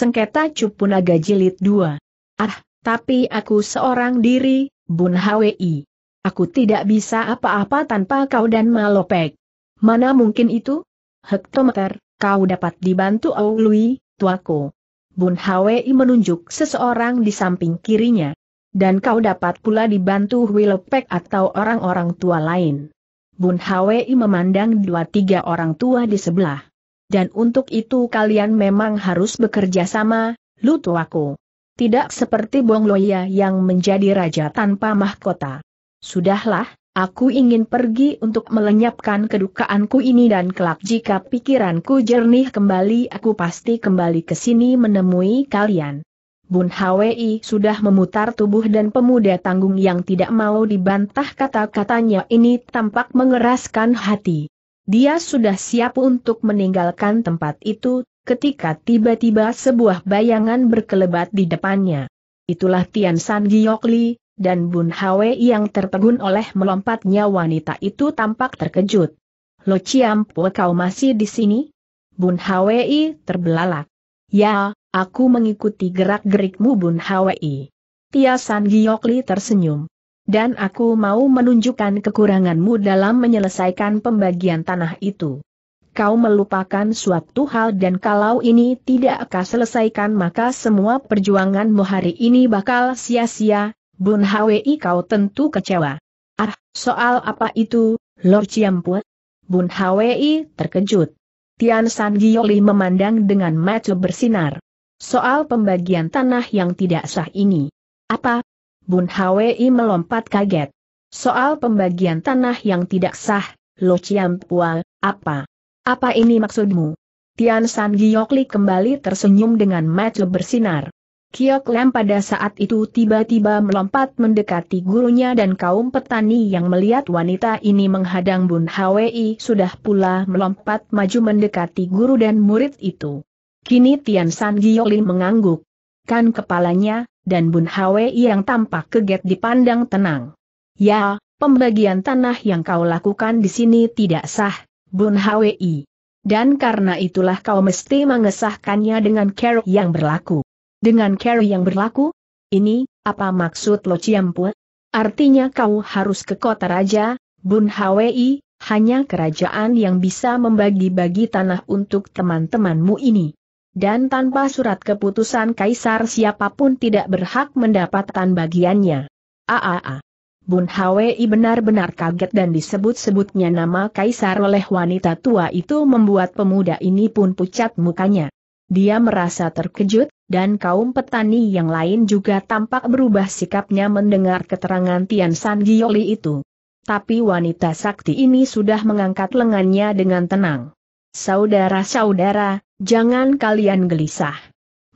Sengketa Cupunaga Jilid 2. Ah, tapi aku seorang diri, Bun Hwi. Aku tidak bisa apa-apa tanpa kau dan Malopek. Mana mungkin itu? Hektometer, kau dapat dibantu Aului, tuaku. Bun Hwi menunjuk seseorang di samping kirinya. Dan kau dapat pula dibantu Wilopek atau orang-orang tua lain. Bun Hwi memandang dua tiga orang tua di sebelah dan untuk itu kalian memang harus bekerja sama, lu aku. Tidak seperti Bong Loya yang menjadi raja tanpa mahkota. Sudahlah, aku ingin pergi untuk melenyapkan kedukaanku ini dan kelak jika pikiranku jernih kembali aku pasti kembali ke sini menemui kalian. Bun Hwi sudah memutar tubuh dan pemuda tanggung yang tidak mau dibantah kata-katanya ini tampak mengeraskan hati. Dia sudah siap untuk meninggalkan tempat itu, ketika tiba-tiba sebuah bayangan berkelebat di depannya. Itulah Tian San Giokli, dan Bun Hwe yang tertegun oleh melompatnya wanita itu tampak terkejut. Lo Ciampu kau masih di sini? Bun Hwe terbelalak. Ya, aku mengikuti gerak-gerikmu Bun Hwe. Tian San Giokli tersenyum dan aku mau menunjukkan kekuranganmu dalam menyelesaikan pembagian tanah itu. Kau melupakan suatu hal dan kalau ini tidak kau selesaikan maka semua perjuanganmu hari ini bakal sia-sia, Bun Hwi kau tentu kecewa. Ah, soal apa itu, Lord Ciampu? Bun Hwi terkejut. Tian San Giyoli memandang dengan mata bersinar. Soal pembagian tanah yang tidak sah ini. Apa, Bun Hwi melompat kaget. Soal pembagian tanah yang tidak sah, Lo Chiam Pual, apa? Apa ini maksudmu? Tian San kembali tersenyum dengan mata bersinar. Kiok Lam pada saat itu tiba-tiba melompat mendekati gurunya dan kaum petani yang melihat wanita ini menghadang Bun Hwi sudah pula melompat maju mendekati guru dan murid itu. Kini Tian San mengangguk. Kan kepalanya, dan Bun Hwe yang tampak keget dipandang tenang. Ya, pembagian tanah yang kau lakukan di sini tidak sah, Bun Hwe. Dan karena itulah kau mesti mengesahkannya dengan care yang berlaku. Dengan care yang berlaku? Ini, apa maksud lo Ciampu? Artinya kau harus ke kota raja, Bun Hwe, hanya kerajaan yang bisa membagi-bagi tanah untuk teman-temanmu ini dan tanpa surat keputusan kaisar siapapun tidak berhak mendapatkan bagiannya. Aaa. Bun Hwi benar-benar kaget dan disebut-sebutnya nama kaisar oleh wanita tua itu membuat pemuda ini pun pucat mukanya. Dia merasa terkejut, dan kaum petani yang lain juga tampak berubah sikapnya mendengar keterangan Tian San Gioli itu. Tapi wanita sakti ini sudah mengangkat lengannya dengan tenang. Saudara-saudara, Jangan kalian gelisah.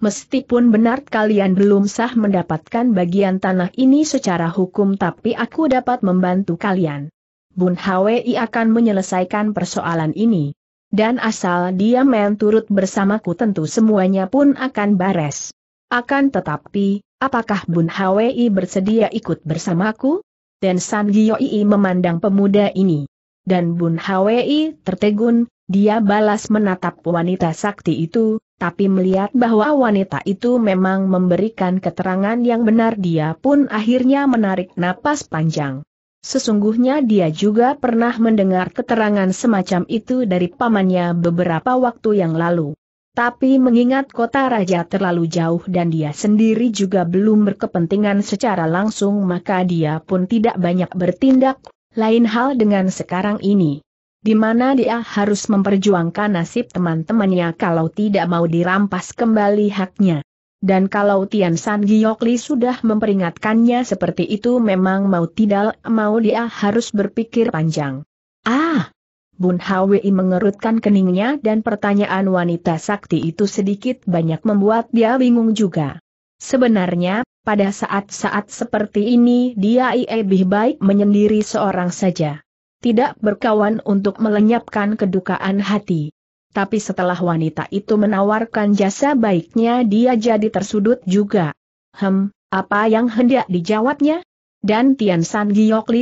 Meskipun benar kalian belum sah mendapatkan bagian tanah ini secara hukum tapi aku dapat membantu kalian. Bun Hwi akan menyelesaikan persoalan ini. Dan asal dia main turut bersamaku tentu semuanya pun akan bares. Akan tetapi, apakah Bun Hwi bersedia ikut bersamaku? Dan San Gioi memandang pemuda ini. Dan Bun Hwi tertegun, dia balas menatap wanita sakti itu, tapi melihat bahwa wanita itu memang memberikan keterangan yang benar dia pun akhirnya menarik napas panjang. Sesungguhnya dia juga pernah mendengar keterangan semacam itu dari pamannya beberapa waktu yang lalu. Tapi mengingat kota raja terlalu jauh dan dia sendiri juga belum berkepentingan secara langsung maka dia pun tidak banyak bertindak, lain hal dengan sekarang ini di mana dia harus memperjuangkan nasib teman-temannya kalau tidak mau dirampas kembali haknya. Dan kalau Tian San Giokli sudah memperingatkannya seperti itu memang mau tidak mau dia harus berpikir panjang. Ah! Bun Hwi mengerutkan keningnya dan pertanyaan wanita sakti itu sedikit banyak membuat dia bingung juga. Sebenarnya, pada saat-saat seperti ini dia lebih baik menyendiri seorang saja tidak berkawan untuk melenyapkan kedukaan hati. Tapi setelah wanita itu menawarkan jasa baiknya dia jadi tersudut juga. Hem, apa yang hendak dijawabnya? Dan Tian San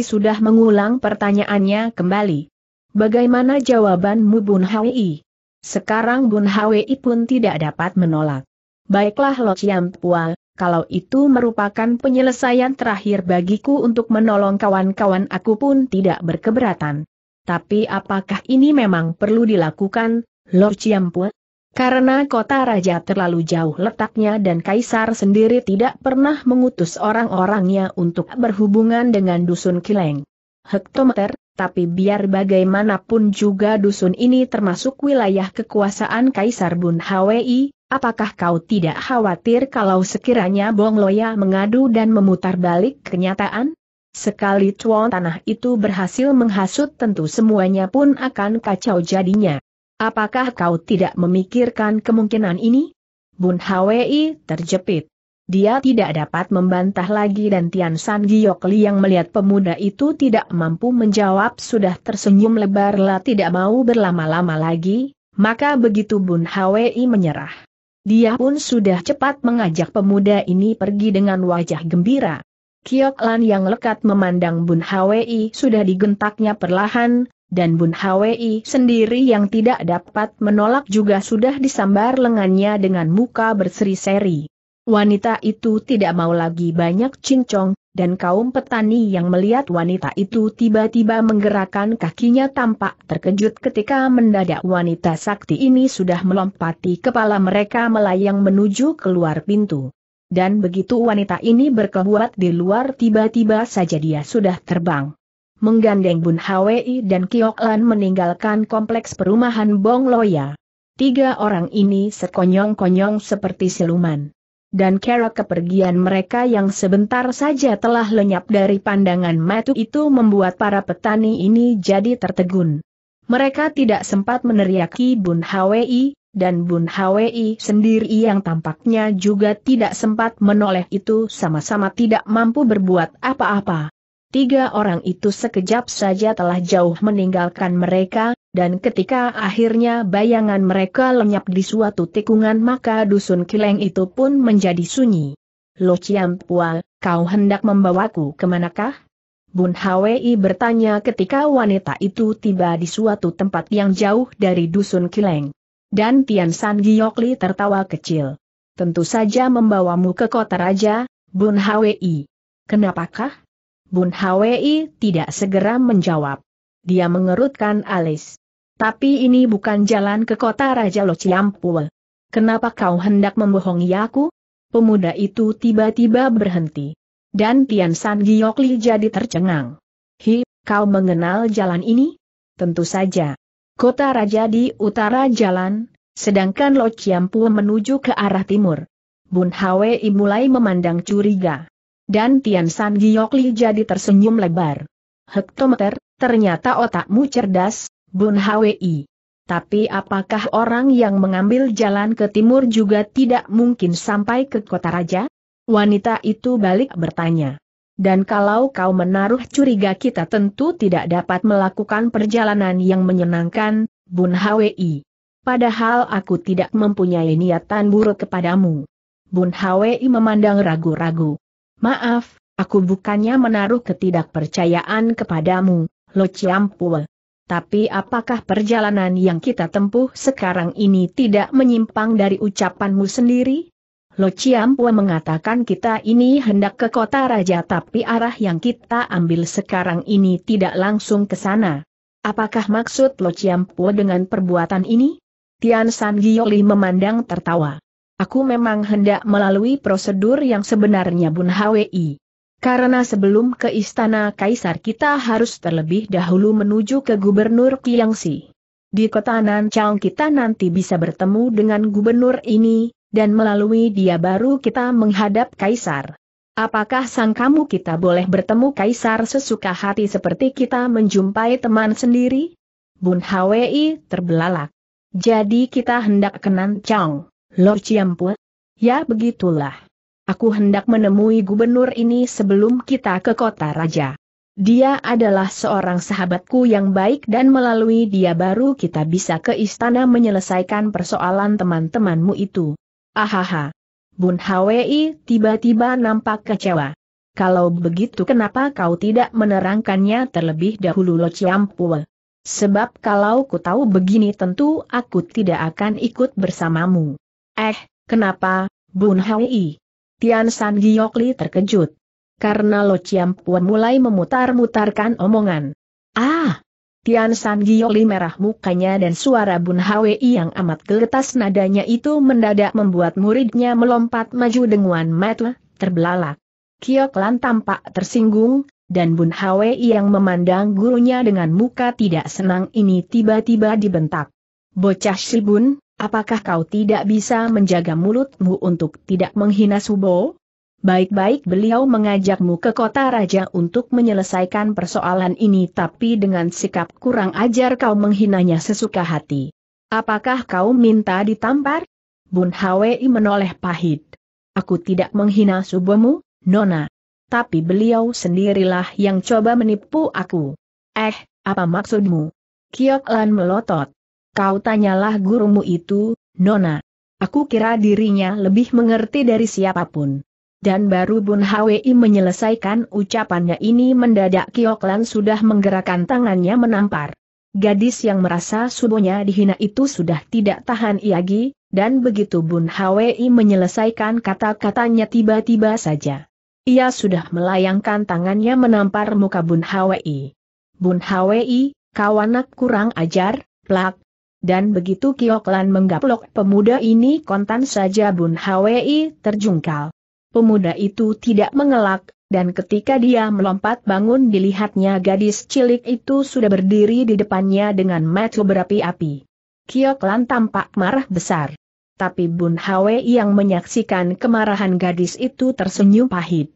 sudah mengulang pertanyaannya kembali. Bagaimana jawabanmu Bun Hwi? Sekarang Bun Hwi pun tidak dapat menolak. Baiklah Lo Chiam Pua, kalau itu merupakan penyelesaian terakhir bagiku untuk menolong kawan-kawan aku pun tidak berkeberatan. Tapi apakah ini memang perlu dilakukan, Lord Ciampu? Karena kota raja terlalu jauh letaknya dan kaisar sendiri tidak pernah mengutus orang-orangnya untuk berhubungan dengan dusun Kileng. Hektometer, tapi biar bagaimanapun juga dusun ini termasuk wilayah kekuasaan Kaisar Bun Hwi, Apakah kau tidak khawatir kalau sekiranya Bong Loya mengadu dan memutar balik kenyataan? Sekali cuan tanah itu berhasil menghasut tentu semuanya pun akan kacau jadinya. Apakah kau tidak memikirkan kemungkinan ini? Bun Hwi terjepit. Dia tidak dapat membantah lagi dan Tian San Giokli yang melihat pemuda itu tidak mampu menjawab sudah tersenyum lebarlah tidak mau berlama-lama lagi, maka begitu Bun Hwi menyerah. Dia pun sudah cepat mengajak pemuda ini pergi dengan wajah gembira. Kiok Lan yang lekat memandang Bun Hwi sudah digentaknya perlahan, dan Bun Hwi sendiri yang tidak dapat menolak juga sudah disambar lengannya dengan muka berseri-seri. Wanita itu tidak mau lagi banyak cincong, dan kaum petani yang melihat wanita itu tiba-tiba menggerakkan kakinya tampak terkejut ketika mendadak wanita sakti ini sudah melompati kepala mereka melayang menuju keluar pintu. Dan begitu wanita ini berkebuat di luar tiba-tiba saja dia sudah terbang. Menggandeng Bun Hwi dan Kiok Lan meninggalkan kompleks perumahan Bong Loya. Tiga orang ini sekonyong-konyong seperti siluman dan kera kepergian mereka yang sebentar saja telah lenyap dari pandangan matu itu membuat para petani ini jadi tertegun. Mereka tidak sempat meneriaki Bun Hwi, dan Bun Hwi sendiri yang tampaknya juga tidak sempat menoleh itu sama-sama tidak mampu berbuat apa-apa. Tiga orang itu sekejap saja telah jauh meninggalkan mereka, dan ketika akhirnya bayangan mereka lenyap di suatu tikungan maka dusun kileng itu pun menjadi sunyi. Lo Ciampua, kau hendak membawaku kemanakah? Bun Hwi bertanya ketika wanita itu tiba di suatu tempat yang jauh dari dusun kileng. Dan Tian San Giokli tertawa kecil. Tentu saja membawamu ke kota raja, Bun Hwi. Kenapakah? Bun Hwi tidak segera menjawab. Dia mengerutkan alis. Tapi ini bukan jalan ke kota Raja Lo Kenapa kau hendak membohongi aku? Pemuda itu tiba-tiba berhenti. Dan Tian San Giokli jadi tercengang. Hi, kau mengenal jalan ini? Tentu saja. Kota Raja di utara jalan, sedangkan Lo menuju ke arah timur. Bun Hwi mulai memandang curiga dan Tian San Giokli jadi tersenyum lebar. Hektometer, ternyata otakmu cerdas, Bun Hwi. Tapi apakah orang yang mengambil jalan ke timur juga tidak mungkin sampai ke kota raja? Wanita itu balik bertanya. Dan kalau kau menaruh curiga kita tentu tidak dapat melakukan perjalanan yang menyenangkan, Bun Hwi. Padahal aku tidak mempunyai niatan buruk kepadamu. Bun Hwi memandang ragu-ragu. Maaf, aku bukannya menaruh ketidakpercayaan kepadamu, Lo Chiampue. Tapi apakah perjalanan yang kita tempuh sekarang ini tidak menyimpang dari ucapanmu sendiri? Lo Chiampua mengatakan kita ini hendak ke kota raja tapi arah yang kita ambil sekarang ini tidak langsung ke sana. Apakah maksud Lo Chiampua dengan perbuatan ini? Tian San Giyoli memandang tertawa aku memang hendak melalui prosedur yang sebenarnya Bun Hwi. Karena sebelum ke istana kaisar kita harus terlebih dahulu menuju ke Gubernur Kiangsi. Di kota Nanchang kita nanti bisa bertemu dengan gubernur ini, dan melalui dia baru kita menghadap kaisar. Apakah sang kamu kita boleh bertemu kaisar sesuka hati seperti kita menjumpai teman sendiri? Bun Hwi terbelalak. Jadi kita hendak ke Nanchang. Lo Ciampu? Ya begitulah. Aku hendak menemui gubernur ini sebelum kita ke kota raja. Dia adalah seorang sahabatku yang baik dan melalui dia baru kita bisa ke istana menyelesaikan persoalan teman-temanmu itu. Ahaha. Bun Hwi tiba-tiba nampak kecewa. Kalau begitu kenapa kau tidak menerangkannya terlebih dahulu Lo Ciampu? Sebab kalau ku tahu begini tentu aku tidak akan ikut bersamamu. Eh, kenapa, Bun Hai? Tian San Giokli terkejut. Karena Lo Chiam Puan mulai memutar-mutarkan omongan. Ah! Tian San Giokli merah mukanya dan suara Bun Hwi yang amat geletas nadanya itu mendadak membuat muridnya melompat maju dengan mata terbelalak. Kiok Lan tampak tersinggung, dan Bun Hwi yang memandang gurunya dengan muka tidak senang ini tiba-tiba dibentak. Bocah bun. Apakah kau tidak bisa menjaga mulutmu untuk tidak menghina Subo? Baik-baik beliau mengajakmu ke kota raja untuk menyelesaikan persoalan ini tapi dengan sikap kurang ajar kau menghinanya sesuka hati. Apakah kau minta ditampar? Bun Hwi menoleh pahit. Aku tidak menghina subomu, Nona. Tapi beliau sendirilah yang coba menipu aku. Eh, apa maksudmu? Kiok Lan melotot. Kau tanyalah gurumu itu, Nona. Aku kira dirinya lebih mengerti dari siapapun. Dan baru Bun Hwi menyelesaikan ucapannya ini mendadak Kioklan sudah menggerakkan tangannya menampar. Gadis yang merasa subuhnya dihina itu sudah tidak tahan lagi, dan begitu Bun Hwi menyelesaikan kata-katanya tiba-tiba saja. Ia sudah melayangkan tangannya menampar muka Bun Hwi. Bun Hwi, kau kurang ajar, plak, dan begitu Kioklan menggaplok pemuda ini kontan saja Bun Hwi terjungkal. Pemuda itu tidak mengelak, dan ketika dia melompat bangun dilihatnya gadis cilik itu sudah berdiri di depannya dengan mata berapi-api. Kioklan tampak marah besar. Tapi Bun Hwi yang menyaksikan kemarahan gadis itu tersenyum pahit.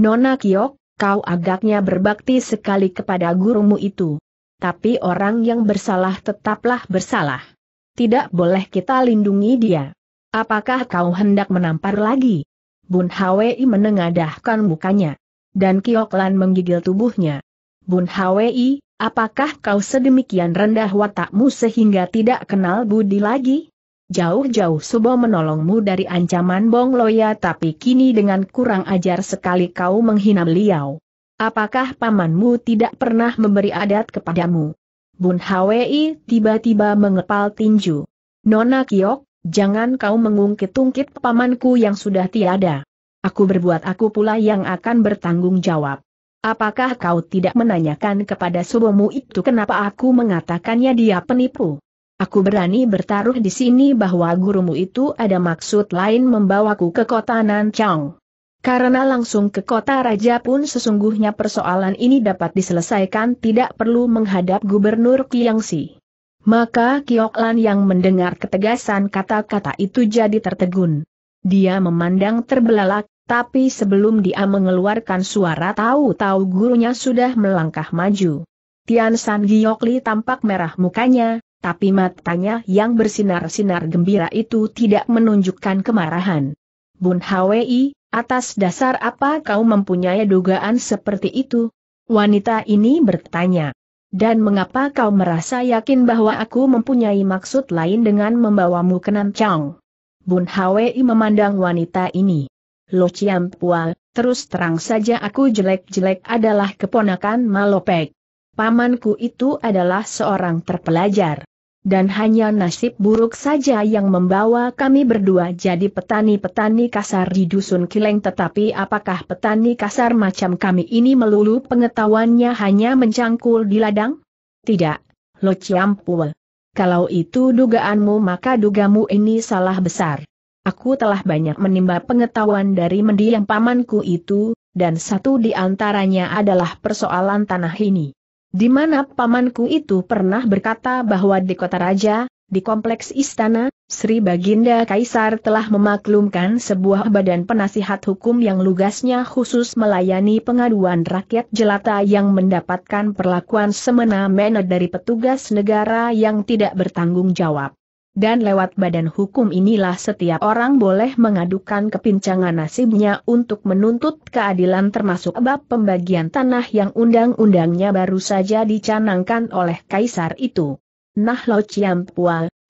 Nona Kiok, kau agaknya berbakti sekali kepada gurumu itu tapi orang yang bersalah tetaplah bersalah. Tidak boleh kita lindungi dia. Apakah kau hendak menampar lagi? Bun Hwi menengadahkan mukanya. Dan Kioklan menggigil tubuhnya. Bun Hwi, apakah kau sedemikian rendah watakmu sehingga tidak kenal budi lagi? Jauh-jauh Subo menolongmu dari ancaman Bong Loya tapi kini dengan kurang ajar sekali kau menghina beliau. Apakah pamanmu tidak pernah memberi adat kepadamu? Bun Hwi tiba-tiba mengepal tinju. Nona Kiok, jangan kau mengungkit-ungkit pamanku yang sudah tiada. Aku berbuat aku pula yang akan bertanggung jawab. Apakah kau tidak menanyakan kepada subomu itu kenapa aku mengatakannya dia penipu? Aku berani bertaruh di sini bahwa gurumu itu ada maksud lain membawaku ke kota Nanchang. Karena langsung ke kota raja pun sesungguhnya persoalan ini dapat diselesaikan tidak perlu menghadap gubernur Kiangsi. Maka Kioklan yang mendengar ketegasan kata-kata itu jadi tertegun. Dia memandang terbelalak, tapi sebelum dia mengeluarkan suara tahu-tahu gurunya sudah melangkah maju. Tian San Giokli tampak merah mukanya, tapi matanya yang bersinar-sinar gembira itu tidak menunjukkan kemarahan. Bun Hwi, Atas dasar apa kau mempunyai dugaan seperti itu? Wanita ini bertanya. Dan mengapa kau merasa yakin bahwa aku mempunyai maksud lain dengan membawamu ke Nanchang? Bun Hwi memandang wanita ini. Lo Chiam Pual, terus terang saja aku jelek-jelek adalah keponakan Malopek. Pamanku itu adalah seorang terpelajar dan hanya nasib buruk saja yang membawa kami berdua jadi petani-petani kasar di dusun Kileng tetapi apakah petani kasar macam kami ini melulu pengetahuannya hanya mencangkul di ladang? Tidak, Lo Ciampul. Kalau itu dugaanmu maka dugamu ini salah besar. Aku telah banyak menimba pengetahuan dari mendiang pamanku itu, dan satu di antaranya adalah persoalan tanah ini. Di mana pamanku itu pernah berkata bahwa di kota raja, di kompleks istana, Sri Baginda Kaisar telah memaklumkan sebuah badan penasihat hukum yang lugasnya khusus melayani pengaduan rakyat jelata yang mendapatkan perlakuan semena-mena dari petugas negara yang tidak bertanggung jawab dan lewat badan hukum inilah setiap orang boleh mengadukan kepincangan nasibnya untuk menuntut keadilan termasuk bab pembagian tanah yang undang-undangnya baru saja dicanangkan oleh kaisar itu. Nah Lo Chiam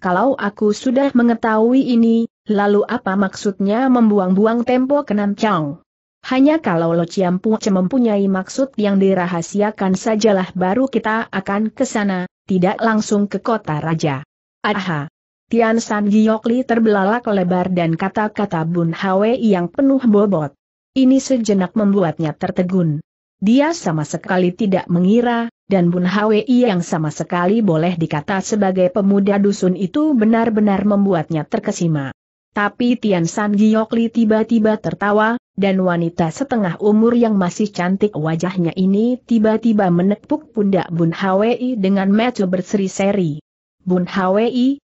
kalau aku sudah mengetahui ini, lalu apa maksudnya membuang-buang tempo Kenan Chang? Hanya kalau Lo Ciampuce mempunyai maksud yang dirahasiakan sajalah baru kita akan ke sana, tidak langsung ke kota raja. Aha, Tian San Giokli terbelalak lebar dan kata-kata Bun Hwe yang penuh bobot. Ini sejenak membuatnya tertegun. Dia sama sekali tidak mengira, dan Bun Hwe yang sama sekali boleh dikata sebagai pemuda dusun itu benar-benar membuatnya terkesima. Tapi Tian San Giokli tiba-tiba tertawa, dan wanita setengah umur yang masih cantik wajahnya ini tiba-tiba menepuk pundak Bun Hwe dengan mata berseri-seri. Bun Hwe,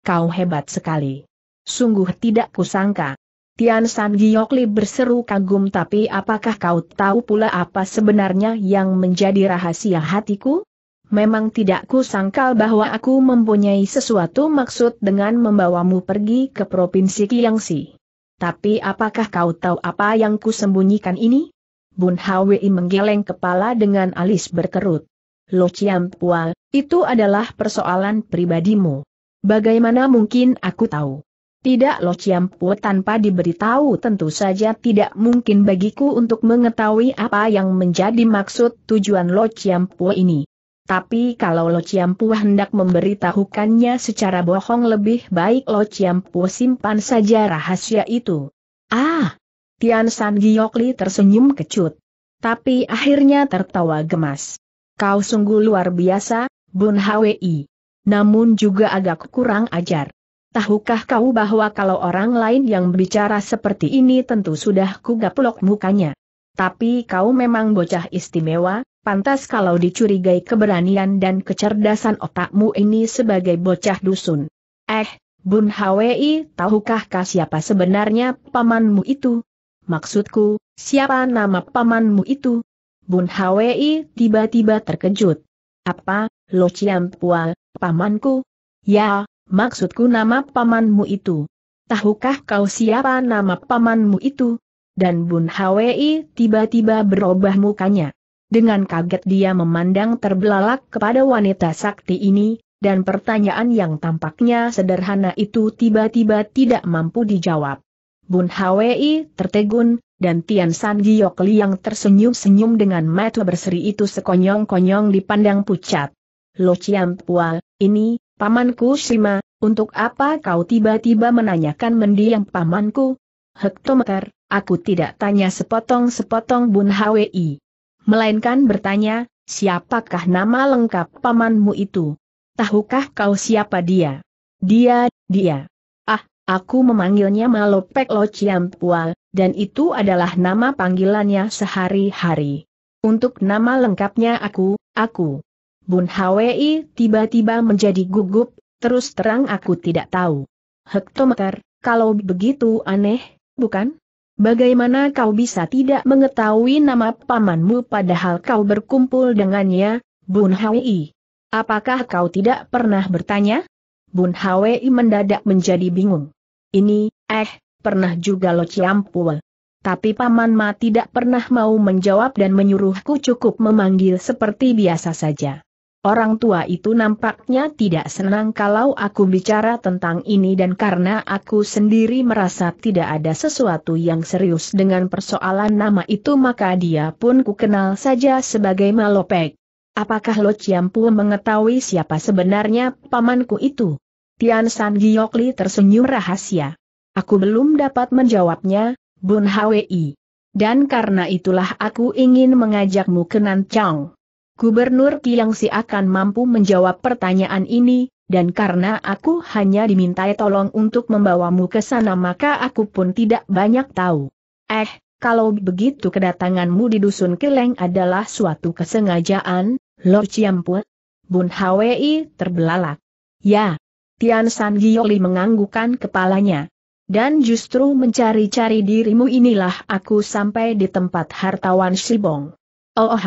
kau hebat sekali. Sungguh tidak kusangka. Tian San Giokli berseru kagum tapi apakah kau tahu pula apa sebenarnya yang menjadi rahasia hatiku? Memang tidak kusangkal bahwa aku mempunyai sesuatu maksud dengan membawamu pergi ke Provinsi Kiangsi. Tapi apakah kau tahu apa yang kusembunyikan ini? Bun Hwi menggeleng kepala dengan alis berkerut. Lo Chiam Pual, itu adalah persoalan pribadimu. Bagaimana mungkin aku tahu? Tidak Lo Ciampu tanpa diberitahu tentu saja tidak mungkin bagiku untuk mengetahui apa yang menjadi maksud tujuan Lo Ciampu ini. Tapi kalau Lo Ciampu hendak memberitahukannya secara bohong lebih baik Lo Ciampu simpan saja rahasia itu. Ah! Tian San Giokli tersenyum kecut. Tapi akhirnya tertawa gemas. Kau sungguh luar biasa, Bun Hwi namun juga agak kurang ajar. Tahukah kau bahwa kalau orang lain yang berbicara seperti ini tentu sudah kugaplok mukanya. Tapi kau memang bocah istimewa, pantas kalau dicurigai keberanian dan kecerdasan otakmu ini sebagai bocah dusun. Eh, Bun Hwi, tahukah kau siapa sebenarnya pamanmu itu? Maksudku, siapa nama pamanmu itu? Bun Hwi tiba-tiba terkejut. Apa, Lo Chiam Pual, pamanku? Ya, maksudku nama pamanmu itu. Tahukah kau siapa nama pamanmu itu? Dan Bun Hwi tiba-tiba berubah mukanya. Dengan kaget dia memandang terbelalak kepada wanita sakti ini, dan pertanyaan yang tampaknya sederhana itu tiba-tiba tidak mampu dijawab. Bun Hwi tertegun, dan Tian San Giok yang tersenyum-senyum dengan mata berseri itu sekonyong-konyong dipandang pucat. Lo Chiang Pua, ini, pamanku Shima, untuk apa kau tiba-tiba menanyakan mendiang pamanku? Hektometer, aku tidak tanya sepotong-sepotong Bun Hwi. Melainkan bertanya, siapakah nama lengkap pamanmu itu? Tahukah kau siapa dia? Dia, dia. Ah, aku memanggilnya Malopek Lo Ciampual, dan itu adalah nama panggilannya sehari-hari. Untuk nama lengkapnya aku, aku. Bun Hwi tiba-tiba menjadi gugup, terus terang aku tidak tahu. Hektometer, kalau begitu aneh, bukan? Bagaimana kau bisa tidak mengetahui nama pamanmu padahal kau berkumpul dengannya, Bun Hwi? Apakah kau tidak pernah bertanya? Bun Hwi mendadak menjadi bingung. Ini, eh, pernah juga lo ciampul. Tapi Paman Ma tidak pernah mau menjawab dan menyuruhku cukup memanggil seperti biasa saja. Orang tua itu nampaknya tidak senang kalau aku bicara tentang ini dan karena aku sendiri merasa tidak ada sesuatu yang serius dengan persoalan nama itu maka dia pun kukenal saja sebagai Malopek. Apakah Lo Chiampu mengetahui siapa sebenarnya pamanku itu? Tian San Giokli tersenyum rahasia. Aku belum dapat menjawabnya, Bun Hwi. Dan karena itulah aku ingin mengajakmu ke Nanchang. Gubernur Kiangsi akan mampu menjawab pertanyaan ini, dan karena aku hanya dimintai tolong untuk membawamu ke sana maka aku pun tidak banyak tahu. Eh, kalau begitu kedatanganmu di Dusun Kileng adalah suatu kesengajaan, Lord Ciampun? Bun Hwi terbelalak. Ya, Tian San Giyoli menganggukkan kepalanya. Dan justru mencari-cari dirimu inilah aku sampai di tempat hartawan Sibong. Oh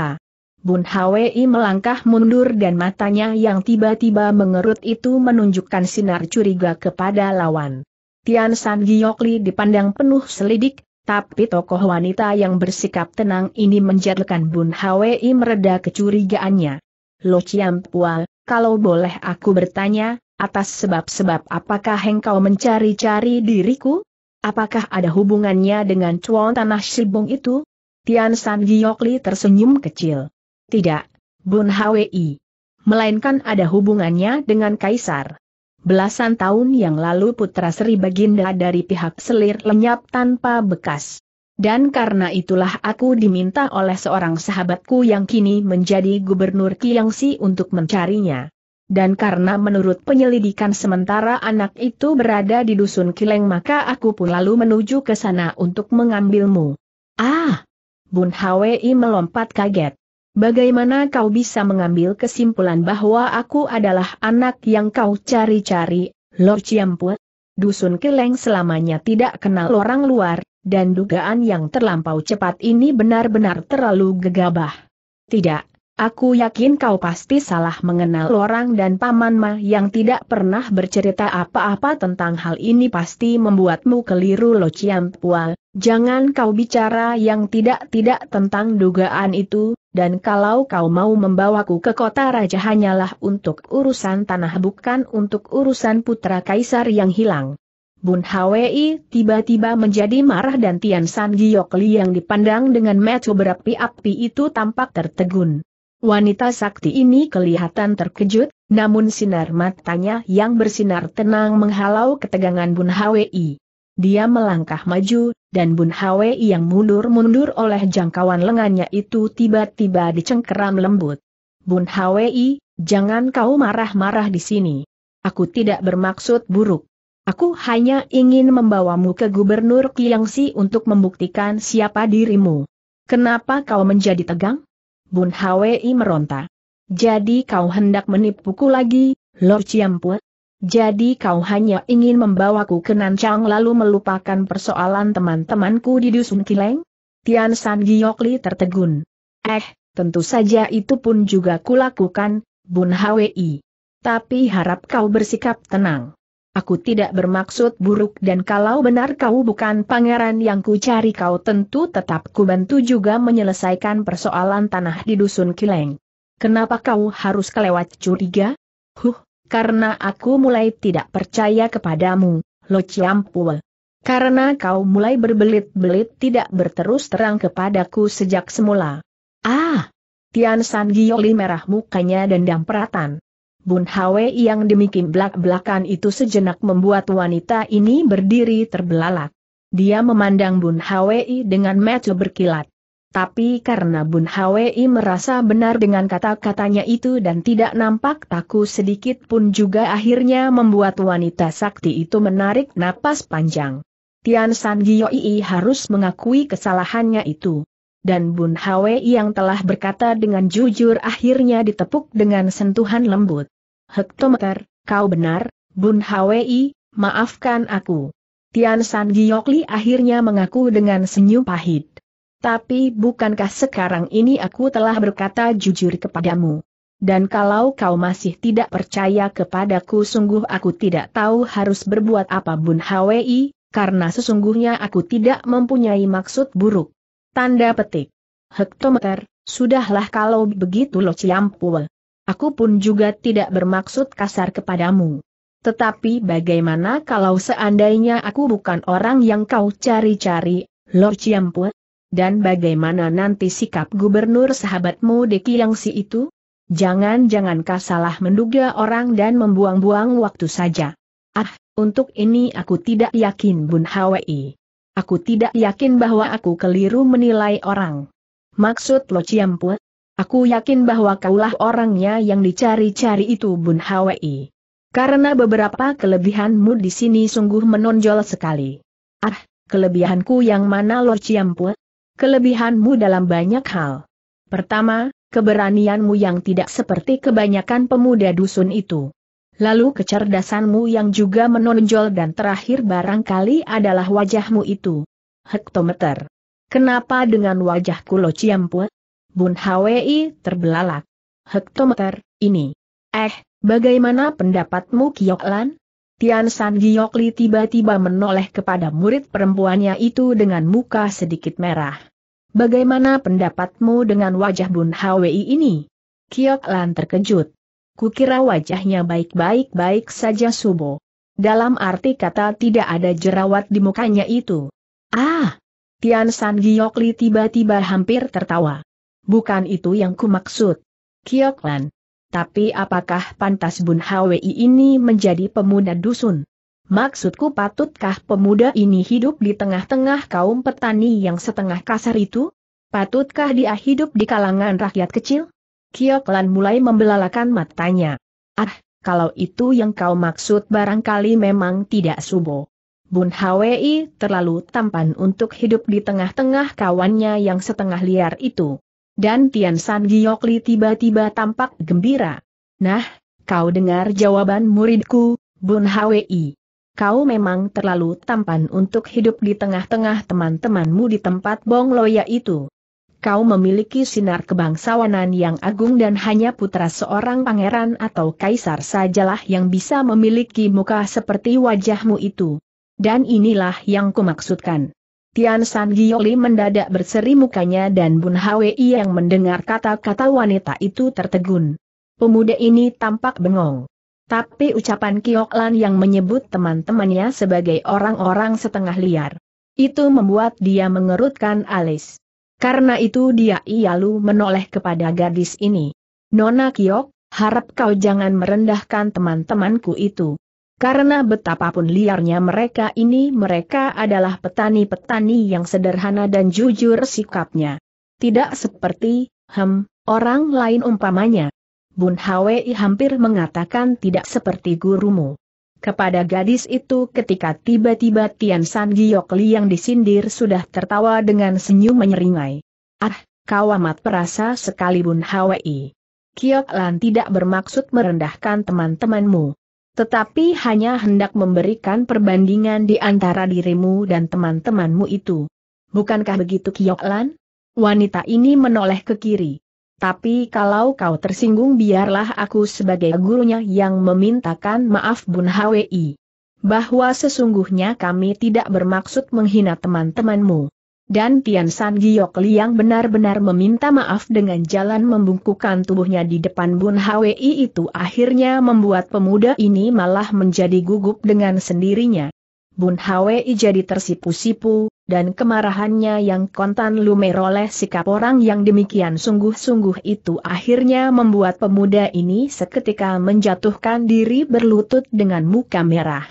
Bun Hwi melangkah mundur dan matanya yang tiba-tiba mengerut itu menunjukkan sinar curiga kepada lawan. Tian San dipandang penuh selidik, tapi tokoh wanita yang bersikap tenang ini menjadikan Bun Hwi mereda kecurigaannya. Lo Chiam Pual, kalau boleh aku bertanya, atas sebab-sebab apakah engkau mencari-cari diriku? Apakah ada hubungannya dengan cuan tanah Silbung itu? Tian San tersenyum kecil. Tidak, Bun Hwi. Melainkan ada hubungannya dengan Kaisar. Belasan tahun yang lalu putra Sri Baginda dari pihak selir lenyap tanpa bekas. Dan karena itulah aku diminta oleh seorang sahabatku yang kini menjadi gubernur Kiangsi untuk mencarinya. Dan karena menurut penyelidikan sementara anak itu berada di dusun Kileng maka aku pun lalu menuju ke sana untuk mengambilmu. Ah! Bun Hwi melompat kaget. Bagaimana kau bisa mengambil kesimpulan bahwa aku adalah anak yang kau cari-cari, Lord Ciampu? Dusun Keleng selamanya tidak kenal orang luar, dan dugaan yang terlampau cepat ini benar-benar terlalu gegabah. Tidak, Aku yakin kau pasti salah mengenal orang dan Paman Ma yang tidak pernah bercerita apa-apa tentang hal ini pasti membuatmu keliru Lo Ciam Pua. Jangan kau bicara yang tidak-tidak tentang dugaan itu, dan kalau kau mau membawaku ke kota raja hanyalah untuk urusan tanah bukan untuk urusan putra kaisar yang hilang. Bun Hwi tiba-tiba menjadi marah dan Tian San Li yang dipandang dengan mecu berapi-api itu tampak tertegun. Wanita sakti ini kelihatan terkejut, namun sinar matanya yang bersinar tenang menghalau ketegangan Bun Hwi. Dia melangkah maju, dan Bun Hwi yang mundur-mundur oleh jangkauan lengannya itu tiba-tiba dicengkeram lembut. Bun Hwi, jangan kau marah-marah di sini. Aku tidak bermaksud buruk. Aku hanya ingin membawamu ke Gubernur Kiangsi untuk membuktikan siapa dirimu. Kenapa kau menjadi tegang? Bun Hwi meronta. Jadi kau hendak menipuku lagi, Lo Ciampu? Jadi kau hanya ingin membawaku ke Nancang lalu melupakan persoalan teman-temanku di Dusun Kileng? Tian San Giokli tertegun. Eh, tentu saja itu pun juga kulakukan, Bun Hwi. Tapi harap kau bersikap tenang. Aku tidak bermaksud buruk dan kalau benar kau bukan pangeran yang ku cari kau tentu tetap ku bantu juga menyelesaikan persoalan tanah di dusun Kileng. Kenapa kau harus kelewat curiga? Huh, karena aku mulai tidak percaya kepadamu, Lo Ciampul. Karena kau mulai berbelit-belit tidak berterus terang kepadaku sejak semula. Ah! Tian San Giyoli merah mukanya dan peratan. Bun Hwe yang demikian belak-belakan itu sejenak membuat wanita ini berdiri terbelalak. Dia memandang Bun Hwe dengan mata berkilat. Tapi karena Bun Hwe merasa benar dengan kata-katanya itu dan tidak nampak takut sedikit pun juga akhirnya membuat wanita sakti itu menarik napas panjang. Tian San Gioi harus mengakui kesalahannya itu dan Bun Hwe yang telah berkata dengan jujur akhirnya ditepuk dengan sentuhan lembut hektometer, kau benar, Bun Hwi, maafkan aku. Tian San akhirnya mengaku dengan senyum pahit. Tapi bukankah sekarang ini aku telah berkata jujur kepadamu? Dan kalau kau masih tidak percaya kepadaku sungguh aku tidak tahu harus berbuat apa Bun Hwi, karena sesungguhnya aku tidak mempunyai maksud buruk. Tanda petik. Hektometer, sudahlah kalau begitu lo ciampul. Aku pun juga tidak bermaksud kasar kepadamu. Tetapi bagaimana kalau seandainya aku bukan orang yang kau cari-cari, Lord Ciampu? Dan bagaimana nanti sikap gubernur sahabatmu Deki yang si itu? Jangan-jangan kau salah menduga orang dan membuang-buang waktu saja. Ah, untuk ini aku tidak yakin Bun Hwi. Aku tidak yakin bahwa aku keliru menilai orang. Maksud Lo Ciampu? Aku yakin bahwa kaulah orangnya yang dicari-cari itu Bun Hwi. Karena beberapa kelebihanmu di sini sungguh menonjol sekali. Ah, kelebihanku yang mana Lo Ciampu? Kelebihanmu dalam banyak hal. Pertama, keberanianmu yang tidak seperti kebanyakan pemuda dusun itu. Lalu kecerdasanmu yang juga menonjol dan terakhir barangkali adalah wajahmu itu. Hektometer. Kenapa dengan wajahku lo ciampu? Bun Hwi terbelalak. Hektometer, ini. Eh, bagaimana pendapatmu Lan? Tian San Giokli tiba-tiba menoleh kepada murid perempuannya itu dengan muka sedikit merah. Bagaimana pendapatmu dengan wajah Bun Hwi ini? Lan terkejut. Kukira wajahnya baik-baik-baik saja Subo. Dalam arti kata tidak ada jerawat di mukanya itu. Ah! Tian San Giokli tiba-tiba hampir tertawa bukan itu yang kumaksud. Kioklan. Tapi apakah pantas Bun Hwi ini menjadi pemuda dusun? Maksudku patutkah pemuda ini hidup di tengah-tengah kaum petani yang setengah kasar itu? Patutkah dia hidup di kalangan rakyat kecil? Kioklan mulai membelalakan matanya. Ah, kalau itu yang kau maksud barangkali memang tidak subo. Bun Hwi terlalu tampan untuk hidup di tengah-tengah kawannya yang setengah liar itu. Dan Tian San Giokli tiba-tiba tampak gembira. Nah, kau dengar jawaban muridku, Bun Hwi. Kau memang terlalu tampan untuk hidup di tengah-tengah teman-temanmu di tempat Bong Loya itu. Kau memiliki sinar kebangsawanan yang agung dan hanya putra seorang pangeran atau kaisar sajalah yang bisa memiliki muka seperti wajahmu itu. Dan inilah yang kumaksudkan. Tian San Gioli mendadak berseri mukanya dan Bun Hwi yang mendengar kata-kata wanita itu tertegun. Pemuda ini tampak bengong. Tapi ucapan Kiok Lan yang menyebut teman-temannya sebagai orang-orang setengah liar. Itu membuat dia mengerutkan alis. Karena itu dia ialu menoleh kepada gadis ini. Nona Kiok, harap kau jangan merendahkan teman-temanku itu. Karena betapapun liarnya mereka ini mereka adalah petani-petani yang sederhana dan jujur sikapnya. Tidak seperti, hem, orang lain umpamanya. Bun Hwei hampir mengatakan tidak seperti gurumu kepada gadis itu ketika tiba-tiba Tian San Giok yang disindir sudah tertawa dengan senyum menyeringai. Ah, kau amat perasa sekali Bun Hwi. Kiok Lan tidak bermaksud merendahkan teman-temanmu. Tetapi hanya hendak memberikan perbandingan di antara dirimu dan teman-temanmu itu. Bukankah begitu Kioklan? Wanita ini menoleh ke kiri. Tapi kalau kau tersinggung biarlah aku sebagai gurunya yang memintakan maaf Bun Hwi. Bahwa sesungguhnya kami tidak bermaksud menghina teman-temanmu. Dan Tian San Giok Liang benar-benar meminta maaf dengan jalan membungkukkan tubuhnya di depan Bun Hwi itu akhirnya membuat pemuda ini malah menjadi gugup dengan sendirinya. Bun Hwi jadi tersipu-sipu, dan kemarahannya yang kontan lumer oleh sikap orang yang demikian sungguh-sungguh itu akhirnya membuat pemuda ini seketika menjatuhkan diri berlutut dengan muka merah.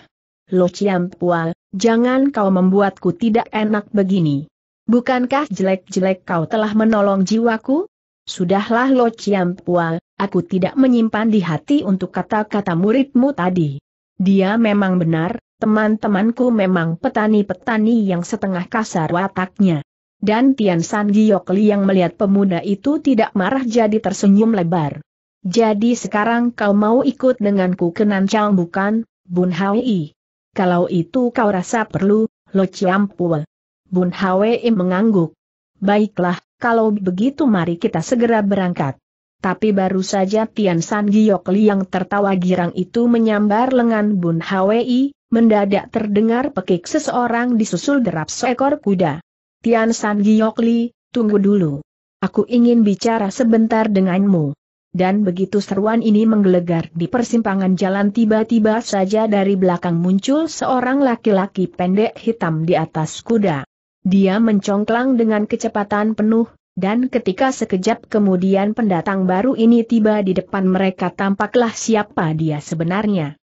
Lo Chiam Pua, jangan kau membuatku tidak enak begini. Bukankah jelek-jelek kau telah menolong jiwaku? Sudahlah Lo Pua, aku tidak menyimpan di hati untuk kata-kata muridmu tadi. Dia memang benar, teman-temanku memang petani-petani yang setengah kasar wataknya. Dan Tian San Li yang melihat pemuda itu tidak marah jadi tersenyum lebar. Jadi sekarang kau mau ikut denganku ke Nanchang bukan, Bun Hai? Kalau itu kau rasa perlu, Lo Pua. Bun Hwee mengangguk. Baiklah, kalau begitu mari kita segera berangkat. Tapi baru saja Tian San Giok yang tertawa girang itu menyambar lengan Bun Hwee, mendadak terdengar pekik seseorang disusul derap seekor kuda. Tian San Giok Li, tunggu dulu. Aku ingin bicara sebentar denganmu. Dan begitu seruan ini menggelegar di persimpangan jalan tiba-tiba saja dari belakang muncul seorang laki-laki pendek hitam di atas kuda. Dia mencongklang dengan kecepatan penuh, dan ketika sekejap kemudian pendatang baru ini tiba di depan mereka tampaklah siapa dia sebenarnya.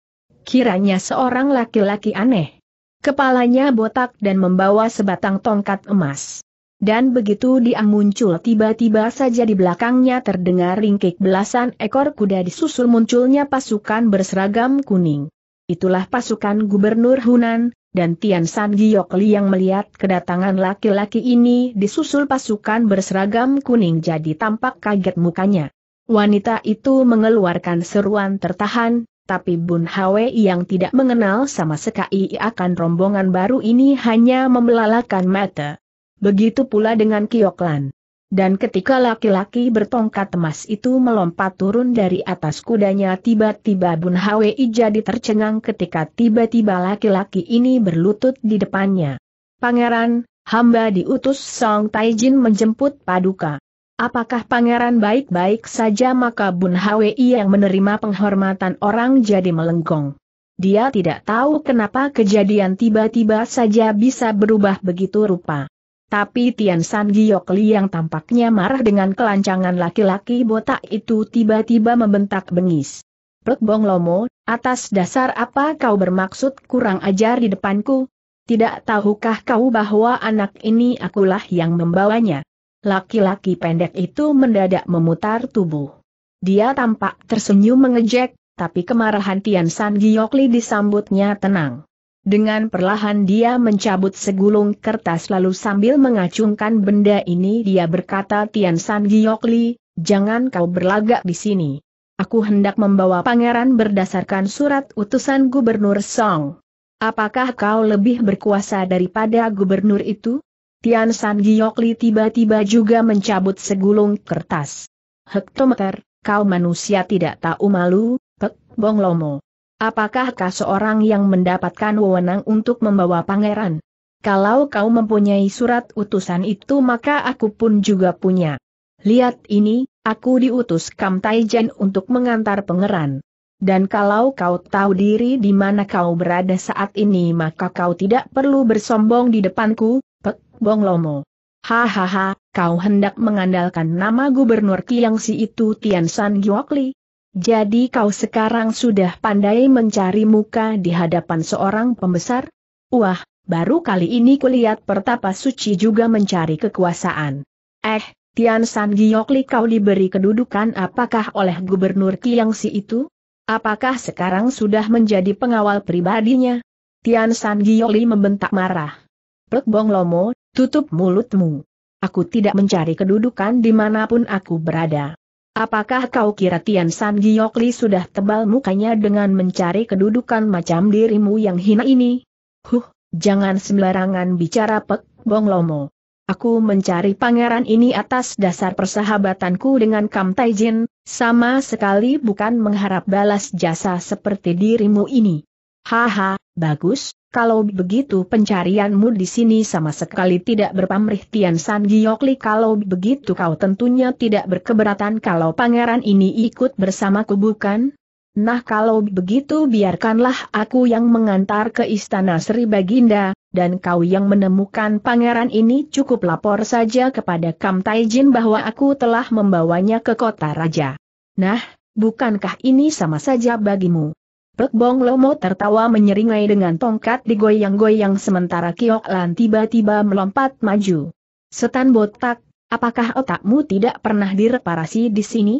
Kiranya seorang laki-laki aneh. Kepalanya botak dan membawa sebatang tongkat emas. Dan begitu dia muncul tiba-tiba saja di belakangnya terdengar ringkik belasan ekor kuda disusul munculnya pasukan berseragam kuning. Itulah pasukan Gubernur Hunan, dan Tian San Giok yang melihat kedatangan laki-laki ini disusul pasukan berseragam kuning jadi tampak kaget mukanya. Wanita itu mengeluarkan seruan tertahan, tapi Bun Hwe yang tidak mengenal sama sekali akan rombongan baru ini hanya membelalakan mata. Begitu pula dengan Kioklan dan ketika laki-laki bertongkat emas itu melompat turun dari atas kudanya tiba-tiba Bun Hwi jadi tercengang ketika tiba-tiba laki-laki ini berlutut di depannya. Pangeran, hamba diutus Song Taijin menjemput Paduka. Apakah pangeran baik-baik saja maka Bun Hwi yang menerima penghormatan orang jadi melenggong. Dia tidak tahu kenapa kejadian tiba-tiba saja bisa berubah begitu rupa. Tapi Tian San Giok Li yang tampaknya marah dengan kelancangan laki-laki botak itu tiba-tiba membentak bengis. Pek Bong Lomo, atas dasar apa kau bermaksud kurang ajar di depanku? Tidak tahukah kau bahwa anak ini akulah yang membawanya? Laki-laki pendek itu mendadak memutar tubuh. Dia tampak tersenyum mengejek, tapi kemarahan Tian San Giok disambutnya tenang. Dengan perlahan dia mencabut segulung kertas lalu sambil mengacungkan benda ini dia berkata Tian San Giokli, jangan kau berlagak di sini. Aku hendak membawa pangeran berdasarkan surat utusan Gubernur Song. Apakah kau lebih berkuasa daripada gubernur itu? Tian San Giokli tiba-tiba juga mencabut segulung kertas. Hektometer, kau manusia tidak tahu malu, Pek Bong Lomo apakahkah seorang yang mendapatkan wewenang untuk membawa pangeran? Kalau kau mempunyai surat utusan itu maka aku pun juga punya. Lihat ini, aku diutus Kam Taijen untuk mengantar pangeran. Dan kalau kau tahu diri di mana kau berada saat ini maka kau tidak perlu bersombong di depanku, Pek Bong Lomo. Hahaha, kau hendak mengandalkan nama gubernur Kiangsi itu Tian San Giokli? Jadi kau sekarang sudah pandai mencari muka di hadapan seorang pembesar? Wah, baru kali ini kulihat pertapa suci juga mencari kekuasaan. Eh, Tian San Giokli kau diberi kedudukan apakah oleh Gubernur Kiangsi itu? Apakah sekarang sudah menjadi pengawal pribadinya? Tian San Giokli membentak marah. Plek Bong Lomo, tutup mulutmu. Aku tidak mencari kedudukan dimanapun aku berada. Apakah kau kira Tian San Giokli sudah tebal mukanya dengan mencari kedudukan macam dirimu yang hina ini? Huh, jangan sembarangan bicara Pek Bong Lomo. Aku mencari pangeran ini atas dasar persahabatanku dengan Kam Taijin, sama sekali bukan mengharap balas jasa seperti dirimu ini. Haha, bagus, kalau begitu pencarianmu di sini sama sekali tidak berpamrih Tian San Giokli kalau begitu kau tentunya tidak berkeberatan kalau pangeran ini ikut bersamaku bukan? Nah kalau begitu biarkanlah aku yang mengantar ke istana Sri Baginda, dan kau yang menemukan pangeran ini cukup lapor saja kepada Kam Taijin bahwa aku telah membawanya ke kota raja. Nah, bukankah ini sama saja bagimu? Pek Bong Lomo tertawa menyeringai dengan tongkat digoyang-goyang sementara Kiok Lan tiba-tiba melompat maju. Setan botak, apakah otakmu tidak pernah direparasi di sini?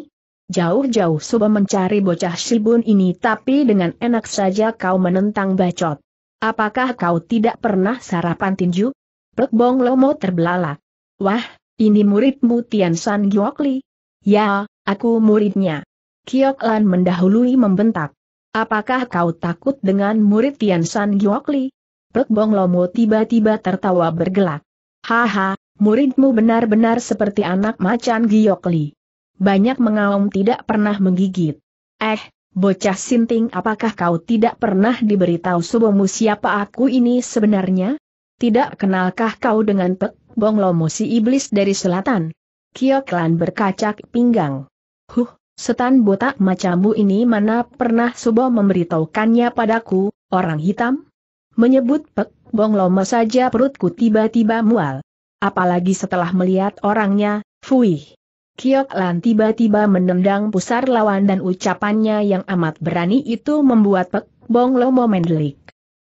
Jauh-jauh Suba mencari bocah Shibun ini tapi dengan enak saja kau menentang bacot. Apakah kau tidak pernah sarapan tinju? Pek Bong Lomo terbelalak. Wah, ini muridmu Tian San Giokli? Ya, aku muridnya. Kiok Lan mendahului membentak. Apakah kau takut dengan murid Tian San Giokli? Pek Bong Lomo tiba-tiba tertawa bergelak. Haha, muridmu benar-benar seperti anak macan Giokli. Banyak mengaum tidak pernah menggigit. Eh, bocah sinting apakah kau tidak pernah diberitahu subomu siapa aku ini sebenarnya? Tidak kenalkah kau dengan Pek Bong Lomo si iblis dari selatan? Kioklan berkacak pinggang. Huh, Setan botak macammu ini mana pernah Subo memberitahukannya padaku, orang hitam? Menyebut Pek Bong lomo saja perutku tiba-tiba mual. Apalagi setelah melihat orangnya, fuih. Kiok Lan tiba-tiba menendang pusar lawan dan ucapannya yang amat berani itu membuat Pek Bong Lomo mendelik.